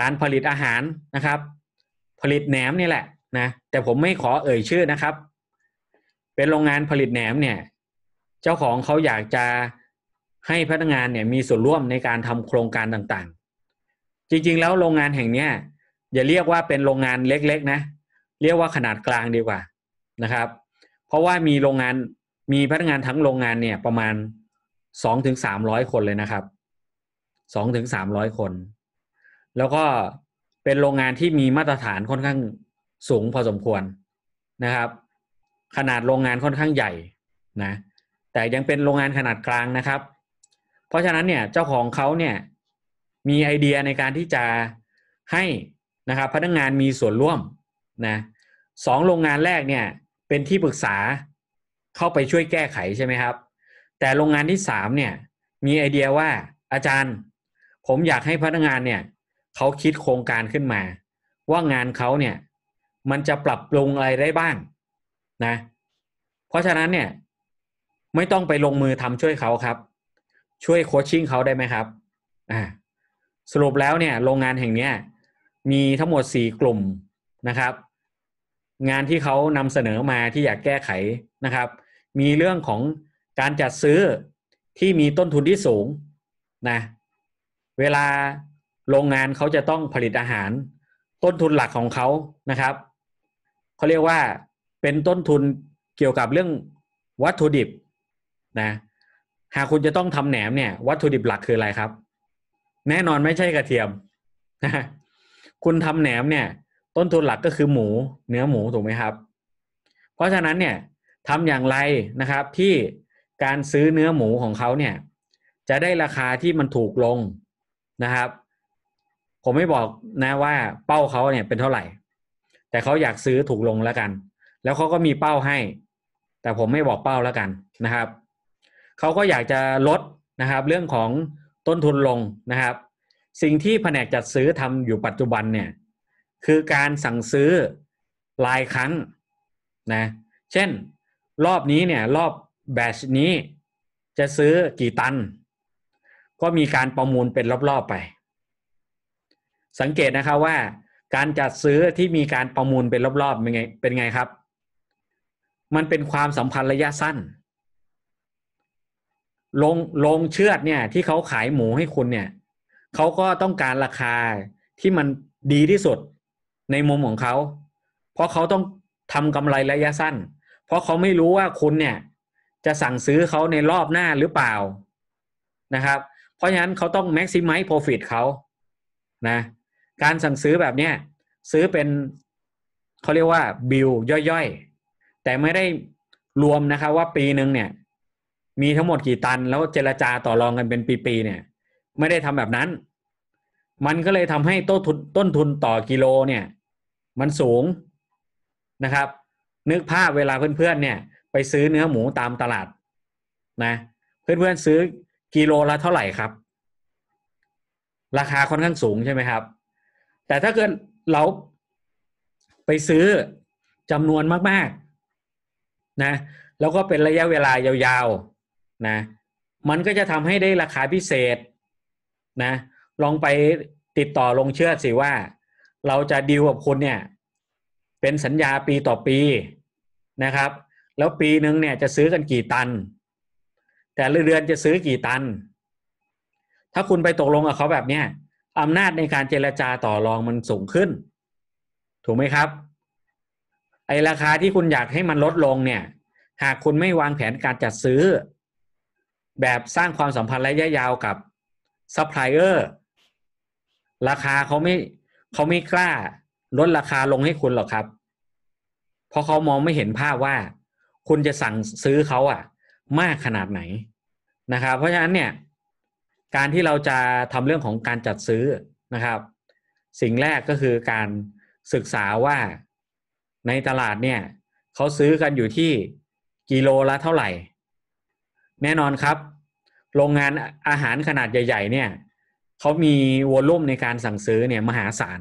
การผลิตอาหารนะครับ ผลิตแหนมนี่แหละนะแต่ผมไม่ขอเอ่ยชื่อนะครับ เป็นโรงงานผลิตแหนมเนี่ยเจ้าของเขาอยากจะให้พนักงานเนี่ยมีส่วนร่วมในการทำโครงการต่างๆ จริงๆแล้วโรงงานแห่งเนี้ยอย่าเรียกว่าเป็นโรงงานเล็กๆนะ เรียกว่าขนาดกลางดีกว่านะครับ เพราะว่ามีโรงงานมีพนักงานทั้งโรงงานเนี่ยประมาณสองถึงสามร้อยคนเลยนะครับสองถึงสามร้อยคน แล้วก็เป็นโรงงานที่มีมาตรฐานค่อนข้างสูงพอสมควรนะครับ ขนาดโรงงานค่อนข้างใหญ่นะ แต่ยังเป็นโรงงานขนาดกลางนะครับ เพราะฉะนั้นเนี่ยเจ้าของเขาเนี่ยมีไอเดียในการที่จะให้นะครับ พนักงงานมีส่วนร่วมนะ สองโรงงานแรกเนี่ยเป็นที่ปรึกษาเข้าไปช่วยแก้ไขใช่ไหมครับแต่โรงงานที่สามเนี่ย มีไอเดียว่าอาจารย์ ผมอยากให้พนักงานเนี่ย เขาคิดโครงการขึ้นมา ว่างานเขาเนี่ย มันจะปรับปรุงอะไรได้บ้างนะ เพราะฉะนั้นเนี่ย ไม่ต้องไปลงมือทำช่วยเขาครับ ช่วยโคชชิ่งเขาได้ไหมครับอ่าสรุปแล้วเนี่ย โรงงานแห่งเนี้ย มีทั้งหมดสี่กลุ่มนะครับ งานที่เขานำเสนอมาที่อยากแก้ไขนะครับ มีเรื่องของการจัดซื้อที่มีต้นทุนที่สูงนะ เวลาโรงงานเขาจะต้องผลิตอาหาร ต้นทุนหลักของเขานะครับเขาเรียกว่าเป็นต้นทุนเกี่ยวกับเรื่องวัตถุดิบนะหากคุณจะต้องทำแหนมเนี่ยวัตถุดิบหลักคืออะไรครับ แน่นอนไม่ใช่กระเทียมนะคุณทำแหนมเนี่ย ต้นทุนหลักก็คือหมู เนื้อหมูถูกไหมครับ เพราะฉะนั้นเนี่ยทำอย่างไรนะครับที่การซื้อเนื้อหมูของเขาเนี่ยจะได้ราคาที่มันถูกลงนะครับ ผมไม่บอกนะว่าเป้าเขาเนี่ยเป็นเท่าไหร่ แต่เขาอยากซื้อถูกลงแล้วกัน แล้วเขาก็มีเป้าให้ แต่ผมไม่บอกเป้าแล้วกันนะครับเขาก็อยากจะลดนะครับ เรื่องของต้นทุนลงนะครับ สิ่งที่แผนกจัดซื้อทำอยู่ปัจจุบันเนี่ยคือการสั่งซื้อลายครั้งนะเช่นรอบนี้เนี่ยรอบแบชนี้จะซื้อกี่ตัน ก็มีการประมูลเป็นรอบๆไป สังเกตนะครับว่า การจัดซื้อที่มีการประมูลเป็นรอบๆเป็นไง เป็นไงครับ มันเป็นความสัมพันธ์ระยะสั้นลงลงเชือดเนี่ย ที่เขาขายหมูให้คุณเนี่ยเขาก็ต้องการราคาที่มันดีที่สุดในมุมของเขา เพราะเขาต้องทำกำไรระยะสั้น เพราะเขาไม่รู้ว่าคุณเนี่ยจะสั่งซื้อเขาในรอบหน้าหรือเปล่านะครับ เพราะฉะนั้นเขาต้อง maximize profit เขานะ การสั่งซื้อแบบเนี้ยซื้อเป็น เขาเรียกว่าบิลย่อย ๆ แต่ไม่ได้รวมนะครับว่าปีหนึ่งเนี่ย มีทั้งหมดกี่ตันแล้วเจรจาต่อรองกันเป็นปี ๆ เนี่ย ไม่ได้ทำแบบนั้น มันก็เลยทำให้ต้นทุนต้นทุนต่อกิโลเนี่ย มันสูงนะครับ นึกภาพเวลาเพื่อนๆเนี่ยไปซื้อเนื้อหมูตามตลาดนะ เพื่อนเพื่อนซื้อกิโลละเท่าไหร่ครับ ราคาค่อนข้างสูงใช่ไหมครับ แต่ถ้าเกิดเราไปซื้อจำนวนมาก ๆ นะ แล้วก็เป็นระยะเวลายาว ๆนะ มันก็จะทำให้ได้ราคาพิเศษนะลองไปติดต่อลงเชื่อสิว่า เราจะดีลกับคุณเนี่ย เป็นสัญญาปีต่อปีนะครับแล้วปีหนึ่งเนี่ย จะซื้อกันกี่ตัน แต่ละเดือนจะซื้อกี่ตัน ถ้าคุณไปตกลง กับ เขาแบบ เนี้ยอำนาจในการเจรจาต่อรองมันสูงขึ้น ถูกไหมครับ ไอราคาที่คุณอยากให้มันลดลงเนี่ย หากคุณไม่วางแผนการจัดซื้อ แบบสร้างความสัมพันธ์ ระยะ ยาวกับซัพพลายเออร์ ราคาเขาไม่ เขาไม่กล้าลดราคาลงให้คุณหรอกครับ เพราะเขามองไม่เห็นภาพว่าคุณจะสั่งซื้อเขาอะมากขนาดไหนนะครับ เพราะฉะนั้นเนี่ย การที่เราจะทำเรื่องของการจัดซื้อนะครับ สิ่งแรกก็คือการศึกษาว่าในตลาดเนี่ยเขาซื้อกันอยู่ที่กิโลละเท่าไหร่ แน่นอนครับ โรงงานอาหารขนาดใหญ่ ๆ เนี่ยเขามีวอลุ่มในการสั่งซื้อเนี่ย มหาศาล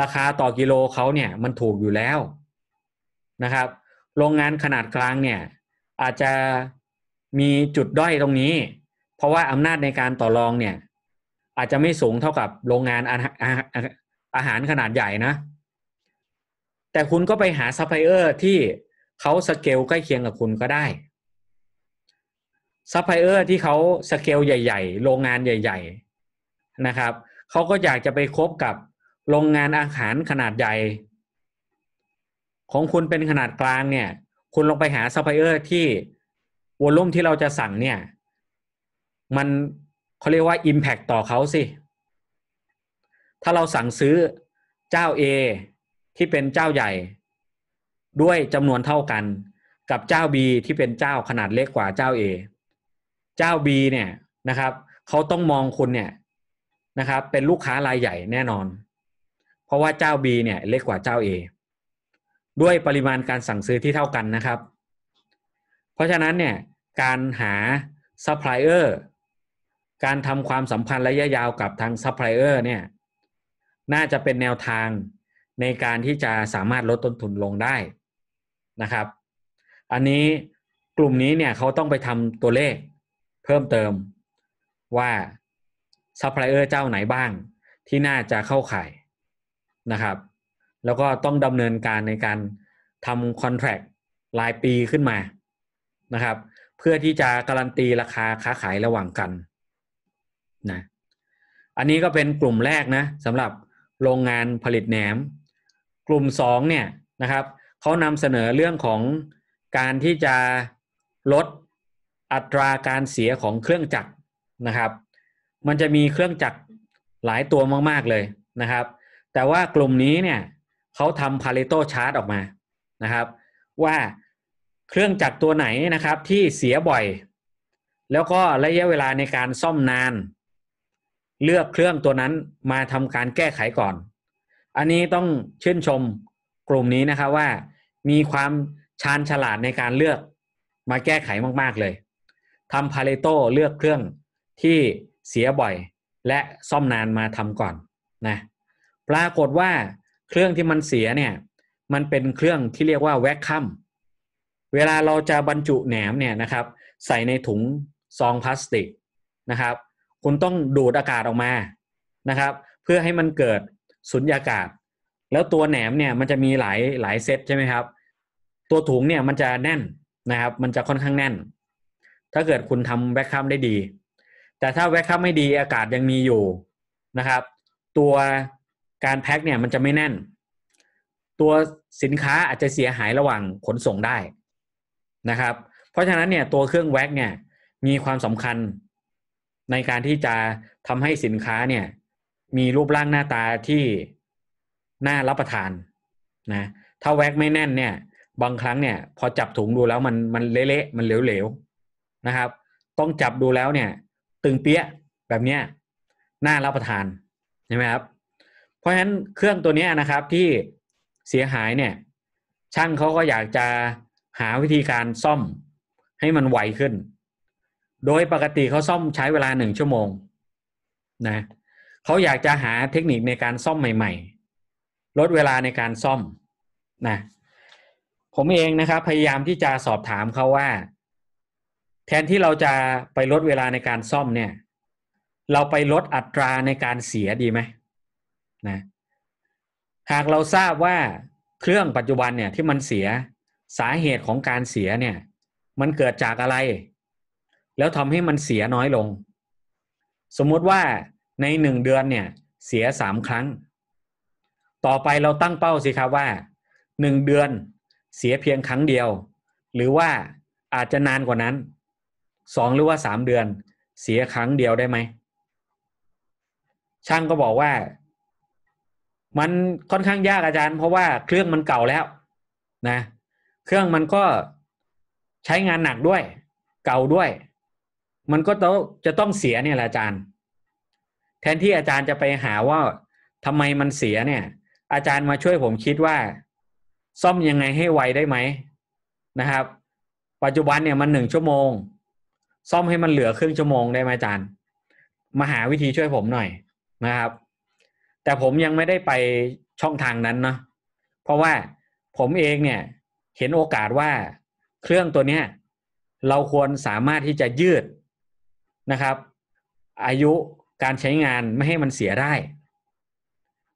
ราคาต่อกิโลเขาเนี่ยมันถูกอยู่แล้วนะครับโรงงานขนาดกลางเนี่ยอาจจะมีจุดด้อยตรงนี้ เพราะว่าอำนาจในการต่อรองเนี่ยอาจจะไม่สูงเท่ากับโรงงานอาหารขนาดใหญ่นะ แต่คุณก็ไปหาซัพพลายเออร์ที่เขาสเกลใกล้เคียงกับคุณก็ได้ซัพพลายเออร์ที่เขาสเกลใหญ่ ๆ โรงงานใหญ่ ๆนะครับเขาก็อยากจะไปคบกับโรงงานอาหารขนาดใหญ่ของคุณเป็นขนาดกลางเนี่ย คุณลงไปหาซัพพลายเออร์ที่วอลุ่มที่เราจะสั่งเนี่ย มันเขาเรียกว่า Impact ต่อเขาสิ ถ้าเราสั่งซื้อเจ้า A ที่เป็นเจ้าใหญ่ ด้วยจำนวนเท่ากันกับเจ้า B ที่เป็นเจ้าขนาดเล็กกว่าเจ้า A เจ้า B เนี่ยนะครับเขาต้องมองคุณเนี่ยนะครับ เป็นลูกค้ารายใหญ่แน่นอน เพราะว่าเจ้า B เนี่ยเล็กกว่าเจ้า A ด้วยปริมาณการสั่งซื้อที่เท่ากันนะครับ เพราะฉะนั้นเนี่ยการหาซัพพลายเออร์การทำความสัมพันธ์ระยะยาวกับทางซัพพลายเออร์เนี่ย น่าจะเป็นแนวทางในการที่จะสามารถลดต้นทุนลงได้นะครับ อันนี้กลุ่มนี้เนี่ยเขาต้องไปทำตัวเลขเพิ่มเติมว่าซัพพลายเออร์เจ้าไหนบ้างที่น่าจะเข้าข่ายนะครับแล้วก็ต้องดำเนินการในการทำคอนแทรครายปีขึ้นมานะครับ เพื่อที่จะการันตีราคาค้าขายระหว่างกันนะอันนี้ก็เป็นกลุ่มแรกนะสำหรับโรงงานผลิตแหนม กลุ่มสองเนี่ยนะครับเขานำเสนอเรื่องของการที่จะลดอัตราการเสียของเครื่องจักรนะครับ มันจะมีเครื่องจักรหลายตัวมากๆเลยนะครับ แต่ว่ากลุ่มนี้เนี่ยเขาทำพาเลโตชาร์ตออกมานะครับ ว่าเครื่องจักรตัวไหนนะครับที่เสียบ่อย แล้วก็ระยะเวลาในการซ่อมนาน เลือกเครื่องตัวนั้นมาทำการแก้ไขก่อน อันนี้ต้อง ชื่นชมกลุ่มนี้นะครับว่า มีความชาญฉลาดในการเลือกมาแก้ไขมาก ๆ เลยทำพาเลโตเลือกเครื่องที่เสียบ่อย และซ่อมนานมาทำก่อนนะปรากฏว่าเครื่องที่มันเสียเนี่ย มันเป็นเครื่องที่เรียกว่าแวคคัมเวลาเราจะบรรจุแหนมเนี่ยนะครับ ใส่ในถุง ซองพลาสติกนะครับ คุณต้องดูดอากาศออกมานะครับ เพื่อให้มันเกิดสุญญากาศ แล้วตัวแหนมเนี่ย มันจะมีหลายหลายเซตใช่ไหมครับ ตัวถุงเนี่ยมันจะแน่นนะครับ มันจะค่อนข้างแน่น ถ้าเกิดคุณทำแวคคัมได้ดี แต่ถ้าแวคคัมไม่ดีอากาศยังมีอยู่นะครับ ตัวการแพ็คเนี่ยมันจะไม่แน่น ตัวสินค้าอาจจะเสียหายระหว่างขนส่งได้นะครับ เพราะฉะนั้นเนี่ยตัวเครื่องแว็กเนี่ย มีความสำคัญในการที่จะทำให้สินค้าเนี่ย มีรูปร่างหน้าตาที่น่ารับประทานนะถ้าแว็กไม่แน่น เนี่ย บางครั้งเนี่ย พอจับถุงดูแล้วมันมันเละๆ มันเหลวๆนะครับ ต้องจับดูแล้วเนี่ย ตึงเปี้ยแบบเนี้ยน่ารับประทานใช่ไหมครับราะฉะนั้นเครื่องตัวนี้นะครับ ที่เสียหายเนี่ย ช่างเขาก็อยากจะหาวิธีการซ่อมให้มันไวขึ้น โดยปกติเขาซ่อมใช้เวลาหนึ่งชั่วโมงนะเขาอยากจะหาเทคนิคในการซ่อมใหม่ ๆ ลดเวลาในการซ่อมนะ ผมเองนะครับพยายามที่จะสอบถามเขาว่า แทนที่เราจะไปลดเวลาในการซ่อมเนี่ย เราไปลดอัตราในการเสียดีไหมนะหากเราทราบว่าเครื่องปัจจุบันเนี่ยที่มันเสียสาเหตุของการเสียเนี่ย มันเกิดจากอะไร แล้วทำให้มันเสียน้อยลง สมมติว่าในหนึ่งเดือนเนี่ย เสียสามครั้ง ต่อไปเราตั้งเป้าสิครับว่า หนึ่งเดือนเสียเพียงครั้งเดียว หรือว่าอาจจะนานกว่านั้นสองหรือว่าสามเดือน เสียครั้งเดียวได้ไหมช่างก็บอกว่ามันค่อนข้างยากอาจารย์ เพราะว่าเครื่องมันเก่าแล้วนะ เครื่องมันก็ใช้งานหนักด้วย เก่าด้วย มันก็ต้องจะต้องเสียเนี่ยแหละอาจารย์ แทนที่อาจารย์จะไปหาว่าทำไมมันเสียเนี่ย อาจารย์มาช่วยผมคิดว่า ซ่อมยังไงให้ไวได้ไหมนะครับ ปัจจุบันเนี่ยมันหนึ่งชั่วโมง ซ่อมให้มันเหลือครึ่งชั่วโมงได้ไหมอาจารย์ มาหาวิธีช่วยผมหน่อยนะครับแต่ผมยังไม่ได้ไปช่องทางนั้นเนาะ เพราะว่าผมเองเนี่ย เห็นโอกาสว่าเครื่องตัวเนี้ยเราควรสามารถที่จะยืดนะครับ อายุการใช้งานไม่ให้มันเสียได้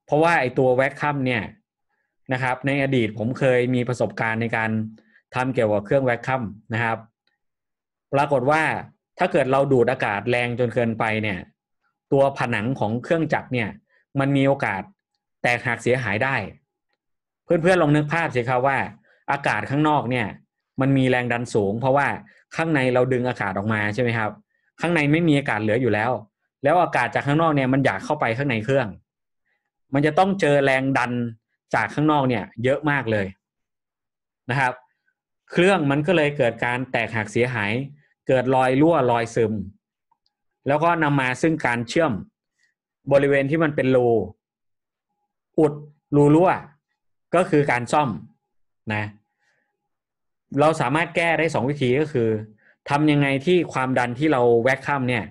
เพราะว่าไอตัวแว็กคัมเนี่ยนะครับ ในอดีตผมเคยมีประสบการณ์ในการทำเกี่ยวกับเครื่องแว็กคัมนะครับ ปรากฏว่าถ้าเกิดเราดูดอากาศแรงจนเกินไปเนี่ย ตัวผนังของเครื่องจักรเนี่ยมันมีโอกาสแตกหักเสียหายได้ เพื่อนๆลองนึกภาพสิครับว่า อากาศข้างนอกเนี่ยมันมีแรงดันสูง เพราะว่าข้างในเราดึงอากาศออกมาใช่ไหมครับข้างในไม่มีอากาศเหลืออยู่แล้ว แล้วอากาศจากข้างนอกเนี่ยมันอยากเข้าไปข้างในเครื่อง มันจะต้องเจอแรงดันจากข้างนอกเนี่ย เยอะมากเลยนะครับ เครื่องมันก็เลยเกิดการแตกหักเสียหาย เกิดรอยรั่วรอยซึม แล้วก็นำมาซึ่งการเชื่อมบริเวณที่มันเป็นรูอุดรูรั่ว ก็คือการซ่อมนะ เราสามารถแก้ได้สองวิธีก็คือทำยังไงที่ความดันที่เราแวกข้ามเนี่ย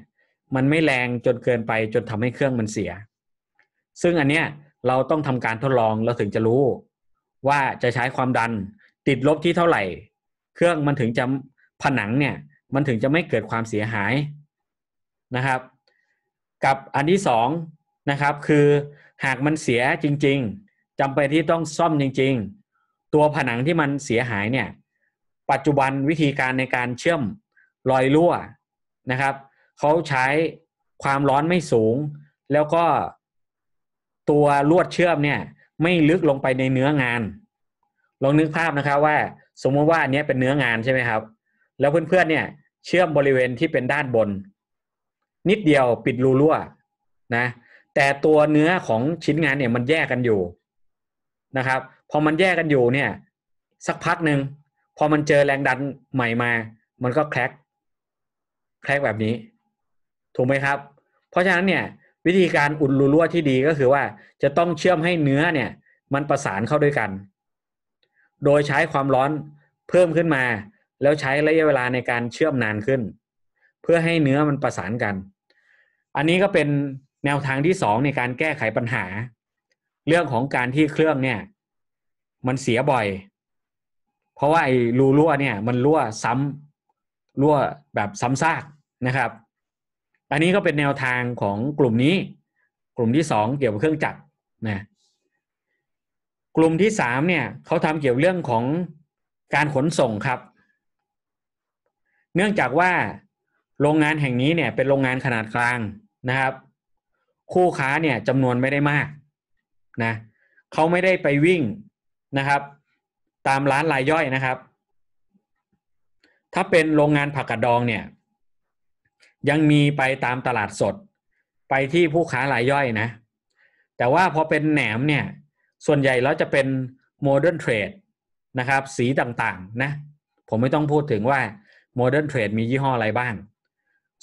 มันไม่แรงจนเกินไป จนทำให้เครื่องมันเสีย ซึ่งอันเนี้ยเราต้องทำการทดลองเราถึงจะรู้ว่าจะใช้ความดันติดลบที่เท่าไหร่ เครื่องมันถึงจะผนังเนี่ย มันถึงจะไม่เกิดความเสียหายนะครับกับอันที่สองนะครับคือหากมันเสียจริง ๆจำเป็นที่ต้องซ่อมจริง ๆ ตัวผนังที่มันเสียหายเนี่ย ปัจจุบันวิธีการในการเชื่อมรอยรั่วนะครับเขาใช้ความร้อนไม่สูง แล้วก็ตัวลวดเชื่อมเนี่ยไม่ลึกลงไปในเนื้องาน ลองนึกภาพนะครับ ว่าสมมติว่าอันนี้เป็นเนื้องานใช่ไหมครับ แล้วเพื่อนๆเนี่ยเชื่อมบริเวณที่เป็นด้านบนนิดเดียวปิดรูรั่วนะ แต่ตัวเนื้อของชิ้นงานเนี่ยมันแยกกันอยู่นะครับ พอมันแยกกันอยู่เนี่ย สักพักหนึ่ง พอมันเจอแรงดันใหม่มา มันก็แคร็กแคร็กแบบนี้ ถูกไหมครับ เพราะฉะนั้นเนี่ย วิธีการอุดรูรั่วที่ดีก็คือว่าจะต้องเชื่อมให้เนื้อเนี่ย มันประสานเข้าด้วยกัน โดยใช้ความร้อนเพิ่มขึ้นมา แล้วใช้ระยะเวลาในการเชื่อมนานขึ้นเพื่อให้เนื้อมันประสานกัน อันนี้ก็เป็นแนวทางที่สองในการแก้ไขปัญหา เรื่องของการที่เครื่องเนี่ย มันเสียบ่อย เพราะว่าไอ้รูรั่วเนี่ย มันรั่วซ้ำรั่วแบบซ้ำซากนะครับ อันนี้ก็เป็นแนวทางของกลุ่มนี้ กลุ่มที่สองเกี่ยวกับเครื่องจักรนะ กลุ่มที่สามเนี่ยเขาทำเกี่ยวเรื่องของการขนส่งครับ เนื่องจากว่าโรงงานแห่งนี้เนี่ยเป็นโรงงานขนาดกลางนะครับ คู่ค้าเนี่ยจำนวนไม่ได้มากนะเขาไม่ได้ไปวิ่งนะครับ ตามร้านรายย่อยนะครับ ถ้าเป็นโรงงานผักกาดดองเนี่ย ยังมีไปตามตลาดสดไปที่ผู้ค้ารายย่อยนะ แต่ว่าพอเป็นแหนมเนี่ย ส่วนใหญ่แล้วจะเป็นโมเดิร์นเทรดนะครับสีต่างๆนะ ผมไม่ต้องพูดถึงว่าโมเดิร์นเทรดมียี่ห้ออะไรบ้าง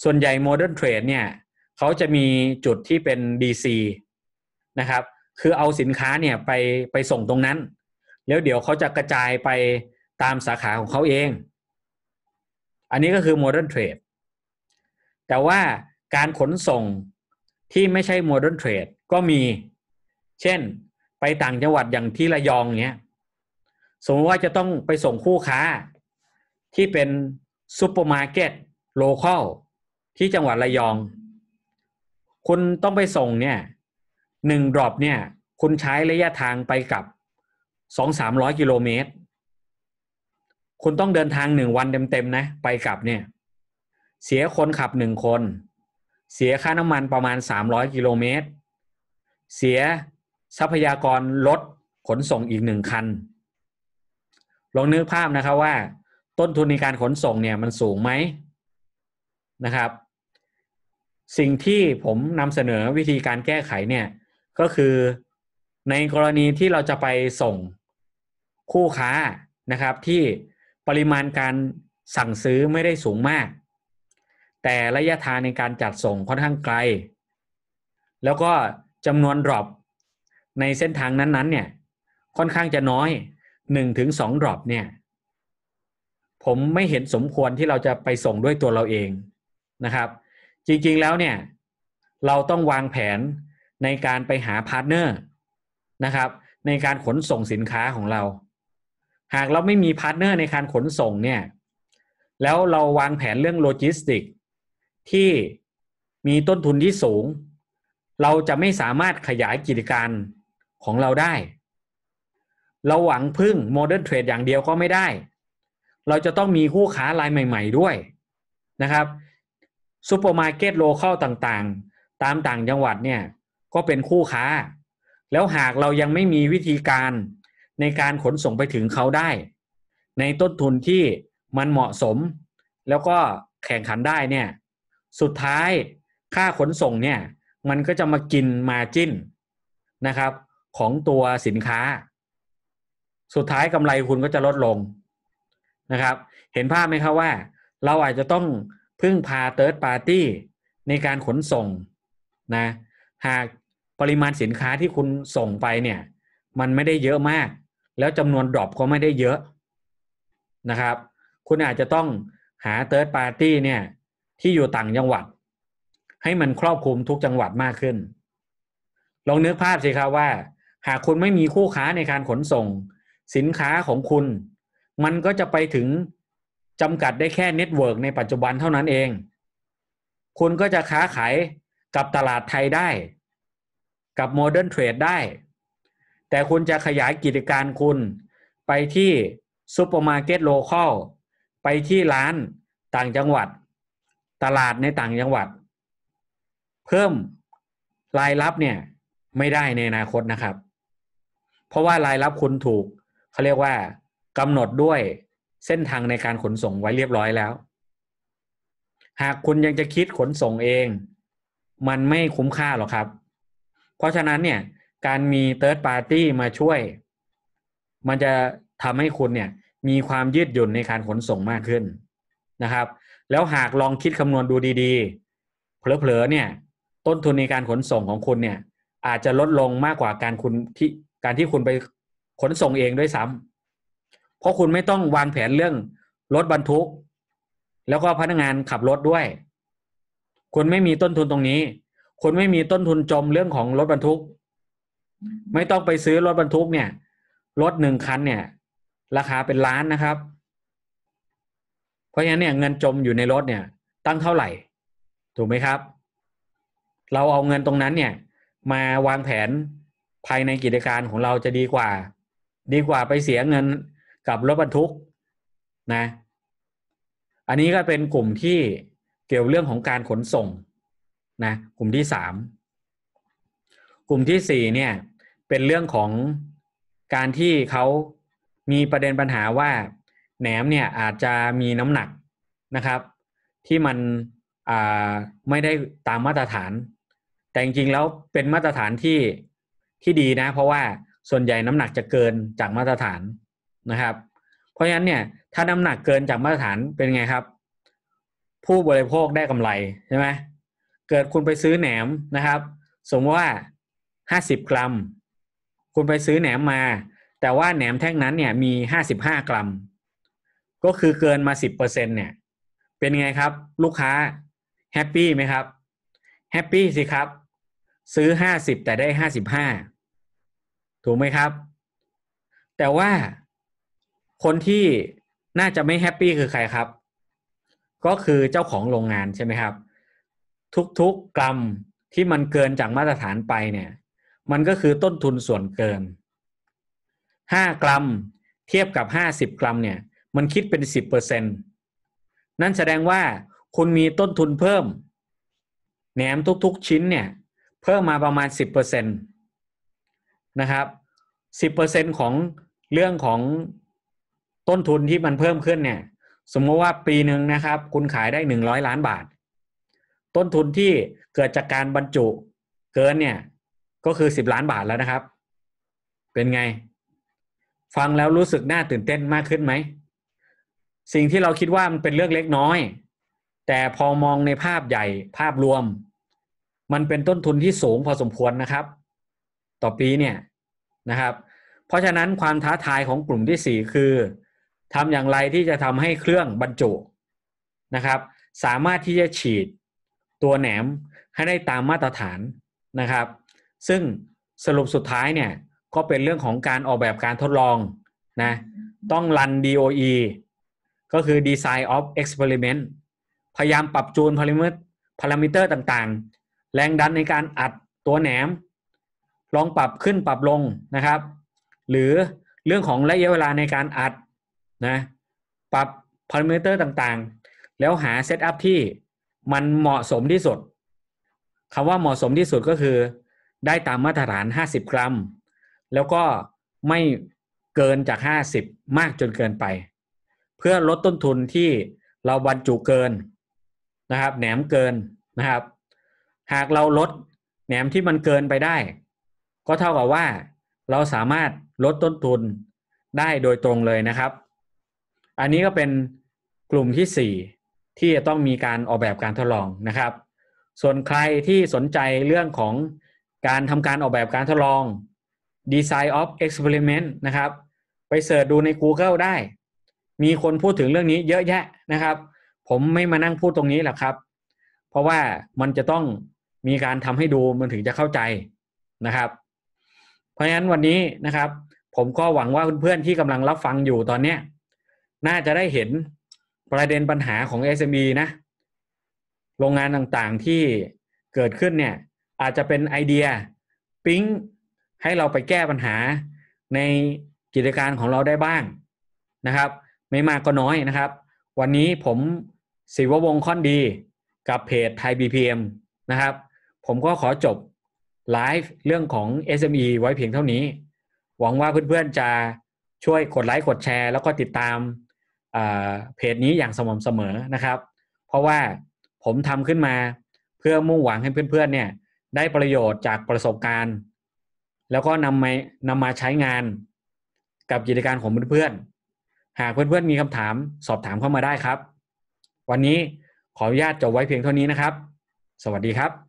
ส่วนใหญ่โมเดิร์นเทรดเนี่ยเขาจะมีจุดที่เป็น DC นะครับ คือเอาสินค้าเนี่ยไปไปส่งตรงนั้น แล้วเดี๋ยวเขาจะกระจายไปตามสาขาของเขาเอง อันนี้ก็คือโมเดิร์นเทรดแต่ว่าการขนส่งที่ไม่ใช่โมเดิร์นเทรดก็มี เช่นไปต่างจังหวัดอย่างที่ระยองเนี้ย สมมติว่าจะต้องไปส่งคู่ค้าที่เป็นซูเปอร์มาร์เก็ตโลเคอลที่จังหวัดระยอง คุณต้องไปส่งเนี่ยหนึ่งดรอปเนี่ย คุณใช้ระยะทางไปกับสองสามร้อยกิโลเมตร คุณต้องเดินทางหนึ่งวันเต็มๆนะไปกลับเนี่ย เสียคนขับหนึ่งคน เสียค่าน้ำมันประมาณสามร้อยกิโลเมตร เสียทรัพยากรรถขนส่งอีกหนึ่งคัน ลองนึกภาพนะครับว่าต้นทุนในการขนส่งเนี่ยมันสูงไหมนะครับสิ่งที่ผมนำเสนอวิธีการแก้ไขเนี่ยก็คือในกรณีที่เราจะไปส่งคู่ค้านะครับ ที่ปริมาณการสั่งซื้อไม่ได้สูงมาก แต่ระยะทางในการจัดส่งค่อนข้างไกล แล้วก็จำนวนดรอปในเส้นทางนั้นๆ เนี่ย ค่อนข้างจะน้อย1-2ถึงดรอปเนี่ย ผมไม่เห็นสมควรที่เราจะไปส่งด้วยตัวเราเองนะครับจริง ๆ แล้วเนี่ย เราต้องวางแผนในการไปหาพาร์ทเนอร์นะครับ ในการขนส่งสินค้าของเรา หากเราไม่มีพาร์ทเนอร์ในการขนส่งเนี่ย แล้วเราวางแผนเรื่องโลจิสติก ที่มีต้นทุนที่สูง เราจะไม่สามารถขยายกิจการของเราได้ เราหวัง พึ่งโมเดิร์นเทรดอย่างเดียว ก็ ไม่ได้ เราจะต้องมีคู่ค้ารายใหม่ ๆด้วยนะครับซูเปอร์มาร์เก็ตโลเคอลต่างๆ ตามต่างจังหวัด เนี่ย ก็เป็นคู่ค้า แล้วหากเรายังไม่มีวิธีการในการขนส่งไปถึงเขาได้ ในต้นทุนที่มันเหมาะสม แล้วก็แข่งขันได้เนี่ยสุดท้ายค่าขนส่ง เนี่ย มันก็จะมา กินมาจิ้นนะครับ ของตัวสินค้า สุดท้ายกำไรคุณก็จะลดลงนะครับ เห็นภาพไหมครับว่าเราอาจจะต้องพึ่งพา Third Party ในการขนส่งนะ หากปริมาณสินค้าที่คุณส่งไปเนี่ย มันไม่ได้เยอะมาก แล้วจำนวนดรอปก็ไม่ได้เยอะนะครับ คุณอาจจะต้องหา Third Party เนี่ยที่อยู่ต่างจังหวัด ให้มันครอบคลุมทุกจังหวัดมากขึ้น ลองนึกภาพสิครับว่า หากคุณไม่มีคู่ค้าในการขนส่งสินค้าของคุณ มันก็จะไปถึงจำกัดได้แค่เน็ตเวิร์กในปัจจุบันเท่านั้นเอง คุณก็จะค้าขายกับตลาดไทยได้ กับโมเดิร์นเทรดได้ แต่คุณจะขยายกิจการคุณไปที่ซูเปอร์มาร์เก็ตโลเคอลไปที่ร้านต่างจังหวัด ตลาดในต่างจังหวัด เพิ่มรายรับเนี่ยไม่ได้ในอนาคตนะครับ เพราะว่ารายรับคุณถูกเขาเรียกว่ากำหนดด้วยเส้นทางในการขนส่งไว้เรียบร้อยแล้ว หากคุณยังจะคิดขนส่งเอง มันไม่คุ้มค่าหรอกครับ เพราะฉะนั้นเนี่ย การมี third party มาช่วย มันจะทำให้คุณเนี่ย มีความยืดหยุ่นในการขนส่งมากขึ้นนะครับ แล้วหากลองคิดคำนวณดูดีๆ เผลอๆ เนี่ย ต้นทุนในการขนส่งของคุณเนี่ย อาจจะลดลงมากกว่าการคุณที่การที่คุณไปขนส่งเองด้วยซ้ำเพราะคุณไม่ต้องวางแผนเรื่อง รถ บรรทุก แล้วก็พนักงานขับ รถ ด้วย คุณ ไม่มีต้นทุนตรงนี้คุณไม่มีต้นทุนจมเรื่องของ รถ บรรทุก ไม่ต้องไปซื้อรถบรรทุกเนี่ยรถหนึ่งคันเนี่ย ราคาเป็นล้านนะครับ เพราะฉะนั้น เนี่ยเงินจมอยู่ใน รถเนี่ย ตั้งเท่า ไหร่ ถูกไหมครับ เราเอาเงินตรงนั้นเนี่ย มาวางแผนภายในกิจการของเราจะดีกว่า ดีกว่าไปเสียเงินกับรถบรรทุกนะ อันนี้ก็เป็นกลุ่มที่เกี่ยวเรื่องของการขนส่งนะกลุ่มที่สามกลุ่มที่สี่เนี่ยเป็นเรื่องของการที่เขามีประเด็นปัญหาว่าแหนมเนี่ย อาจจะมีน้ำหนักนะครับ ที่มันไม่ได้ตามมาตรฐาน แต่จริงๆ แล้ว เป็นมาตรฐานที่ที่ดีนะ เพราะว่าส่วนใหญ่น้ำหนักจะเกินจากมาตรฐานนะครับ เพราะฉะนั้นเนี่ยถ้าน้ำหนักเกินจากมาตรฐานเป็นไงครับ ผู้บริโภคได้กำไรใช่ไหมเกิดคุณไปซื้อแหนมนะครับ สมมติว่าห้าสิบกรัมคุณไปซื้อแหนมมาแต่ว่าแหนมแท่งนั้นเนี่ยมีห้าสิบห้ากรัม ก็คือเกินมาสิบเปอร์เซ็นเนี่ย เป็นไงครับ ลูกค้าแฮปปี้ไหมครับแฮปปี้สิครับ ซื้อห้าสิบแต่ได้ห้าสิบห้าถูกไหมครับ แต่ว่าคนที่น่าจะไม่แฮปปี้คือใครครับ ก็คือเจ้าของโรงงานใช่ไหมครับ ทุกๆกรัมที่มันเกินจากมาตรฐานไปเนี่ย มันก็คือต้นทุนส่วนเกินห้ากรัมเทียบกับห้าสิบกรัมเนี่ยมันคิดเป็นสิบเปอร์เซ็นตนั่นแสดงว่าคุณมีต้นทุนเพิ่มแหนมทุกๆ ชิ้นเนี่ยเพิ่มมาประมาณสิบเปอร์เซ็นตนะครับสิบเปอร์เซ็นของเรื่องของต้นทุนที่มันเพิ่มขึ้นเนี่ย สมมติว่าปีหนึ่งนะครับคุณขายได้หนึ่งร้อยล้านบาท ต้นทุนที่เกิดจากการบรรจุเกินเนี่ย ก็คือสิบล้านบาทแล้วนะครับ เป็นไง ฟังแล้วรู้สึกน่าตื่นเต้นมากขึ้นไหม สิ่งที่เราคิดว่ามันเป็นเรื่องเล็กน้อย แต่พอมองในภาพใหญ่ภาพรวม มันเป็นต้นทุนที่สูงพอสมควรนะครับ ต่อปีเนี่ยนะครับ เพราะฉะนั้นความท้าทายของกลุ่มที่สี่คือทำอย่างไรที่จะทำให้เครื่องบรรจุนะครับ สามารถที่จะฉีดตัวแหนมให้ได้ตามมาตรฐานนะครับ ซึ่งสรุปสุดท้ายเนี่ย ก็เป็นเรื่องของการออกแบบการทดลองนะต้องรัน DOE ก็คือ Design of Experiment พยายามปรับจูนพารามิเตอร์ต่างๆ แรงดันในการอัดตัวแหนม ลองปรับขึ้นปรับลงนะครับ หรือเรื่องของระยะเวลาในการอัดนะ ปรับพารามิเตอร์ต่างๆ แล้วหาเซตอัพ ที่มันเหมาะสมที่สุดคำว่าเหมาะสมที่สุดก็คือ ได้ตามมาตรฐาน 50 กรัม แล้วก็ไม่เกินจาก 50มากจนเกินไป เพื่อลดต้นทุนที่เราบรรจุเกินนะครับแหนมเกินนะครับ หากเราลดแหนมที่มันเกินไปได้ ก็เท่ากับว่า เราสามารถลดต้นทุนได้โดยตรงเลยนะครับอันนี้ก็เป็นกลุ่มที่ 4 ที่จะต้องมีการออกแบบการทดลองนะครับ ส่วนใครที่สนใจเรื่องของการทำการออกแบบการทดลอง Design of Experiment นะครับ ไปเสิร์ชดูใน Google ได้ มีคนพูดถึงเรื่องนี้เยอะแยะนะครับ ผมไม่มานั่งพูดตรงนี้หรอกครับ เพราะว่ามันจะต้องมีการทำให้ดูมันถึงจะเข้าใจนะครับ เพราะฉะนั้นวันนี้นะครับ ผมก็หวังว่าเพื่อนๆที่กำลังรับฟังอยู่ตอนนี้น่าจะได้เห็นประเด็นปัญหาของ SME นะ โรงงานต่างๆที่เกิดขึ้นเนี่ย อาจจะเป็นไอเดีย ปิ๊งให้เราไปแก้ปัญหาในกิจการของเราได้บ้างนะครับ ไม่มากก็น้อยนะครับ วันนี้ผมศิววงค่อนดีกับเพจไทย BPM นะครับ ผมก็ขอจบไลฟ์เรื่องของ SME ไว้เพียงเท่านี้ หวังว่าเพื่อนๆ จะช่วยกดไลค์กดแชร์แล้วก็ติดตามเพจนี้อย่างสม่ำเสมอนะครับ เพราะว่าผมทำขึ้นมาเพื่อมุ่งหวังให้เพื่อนๆเนี่ยได้ประโยชน์จากประสบการณ์ แล้วก็นำมานำมาใช้งานกับกิจการของเพื่อนๆ หากเพื่อนๆมีคำถามสอบถามเข้ามาได้ครับ วันนี้ขออนุญาตจบไว้เพียงเท่านี้นะครับ สวัสดีครับ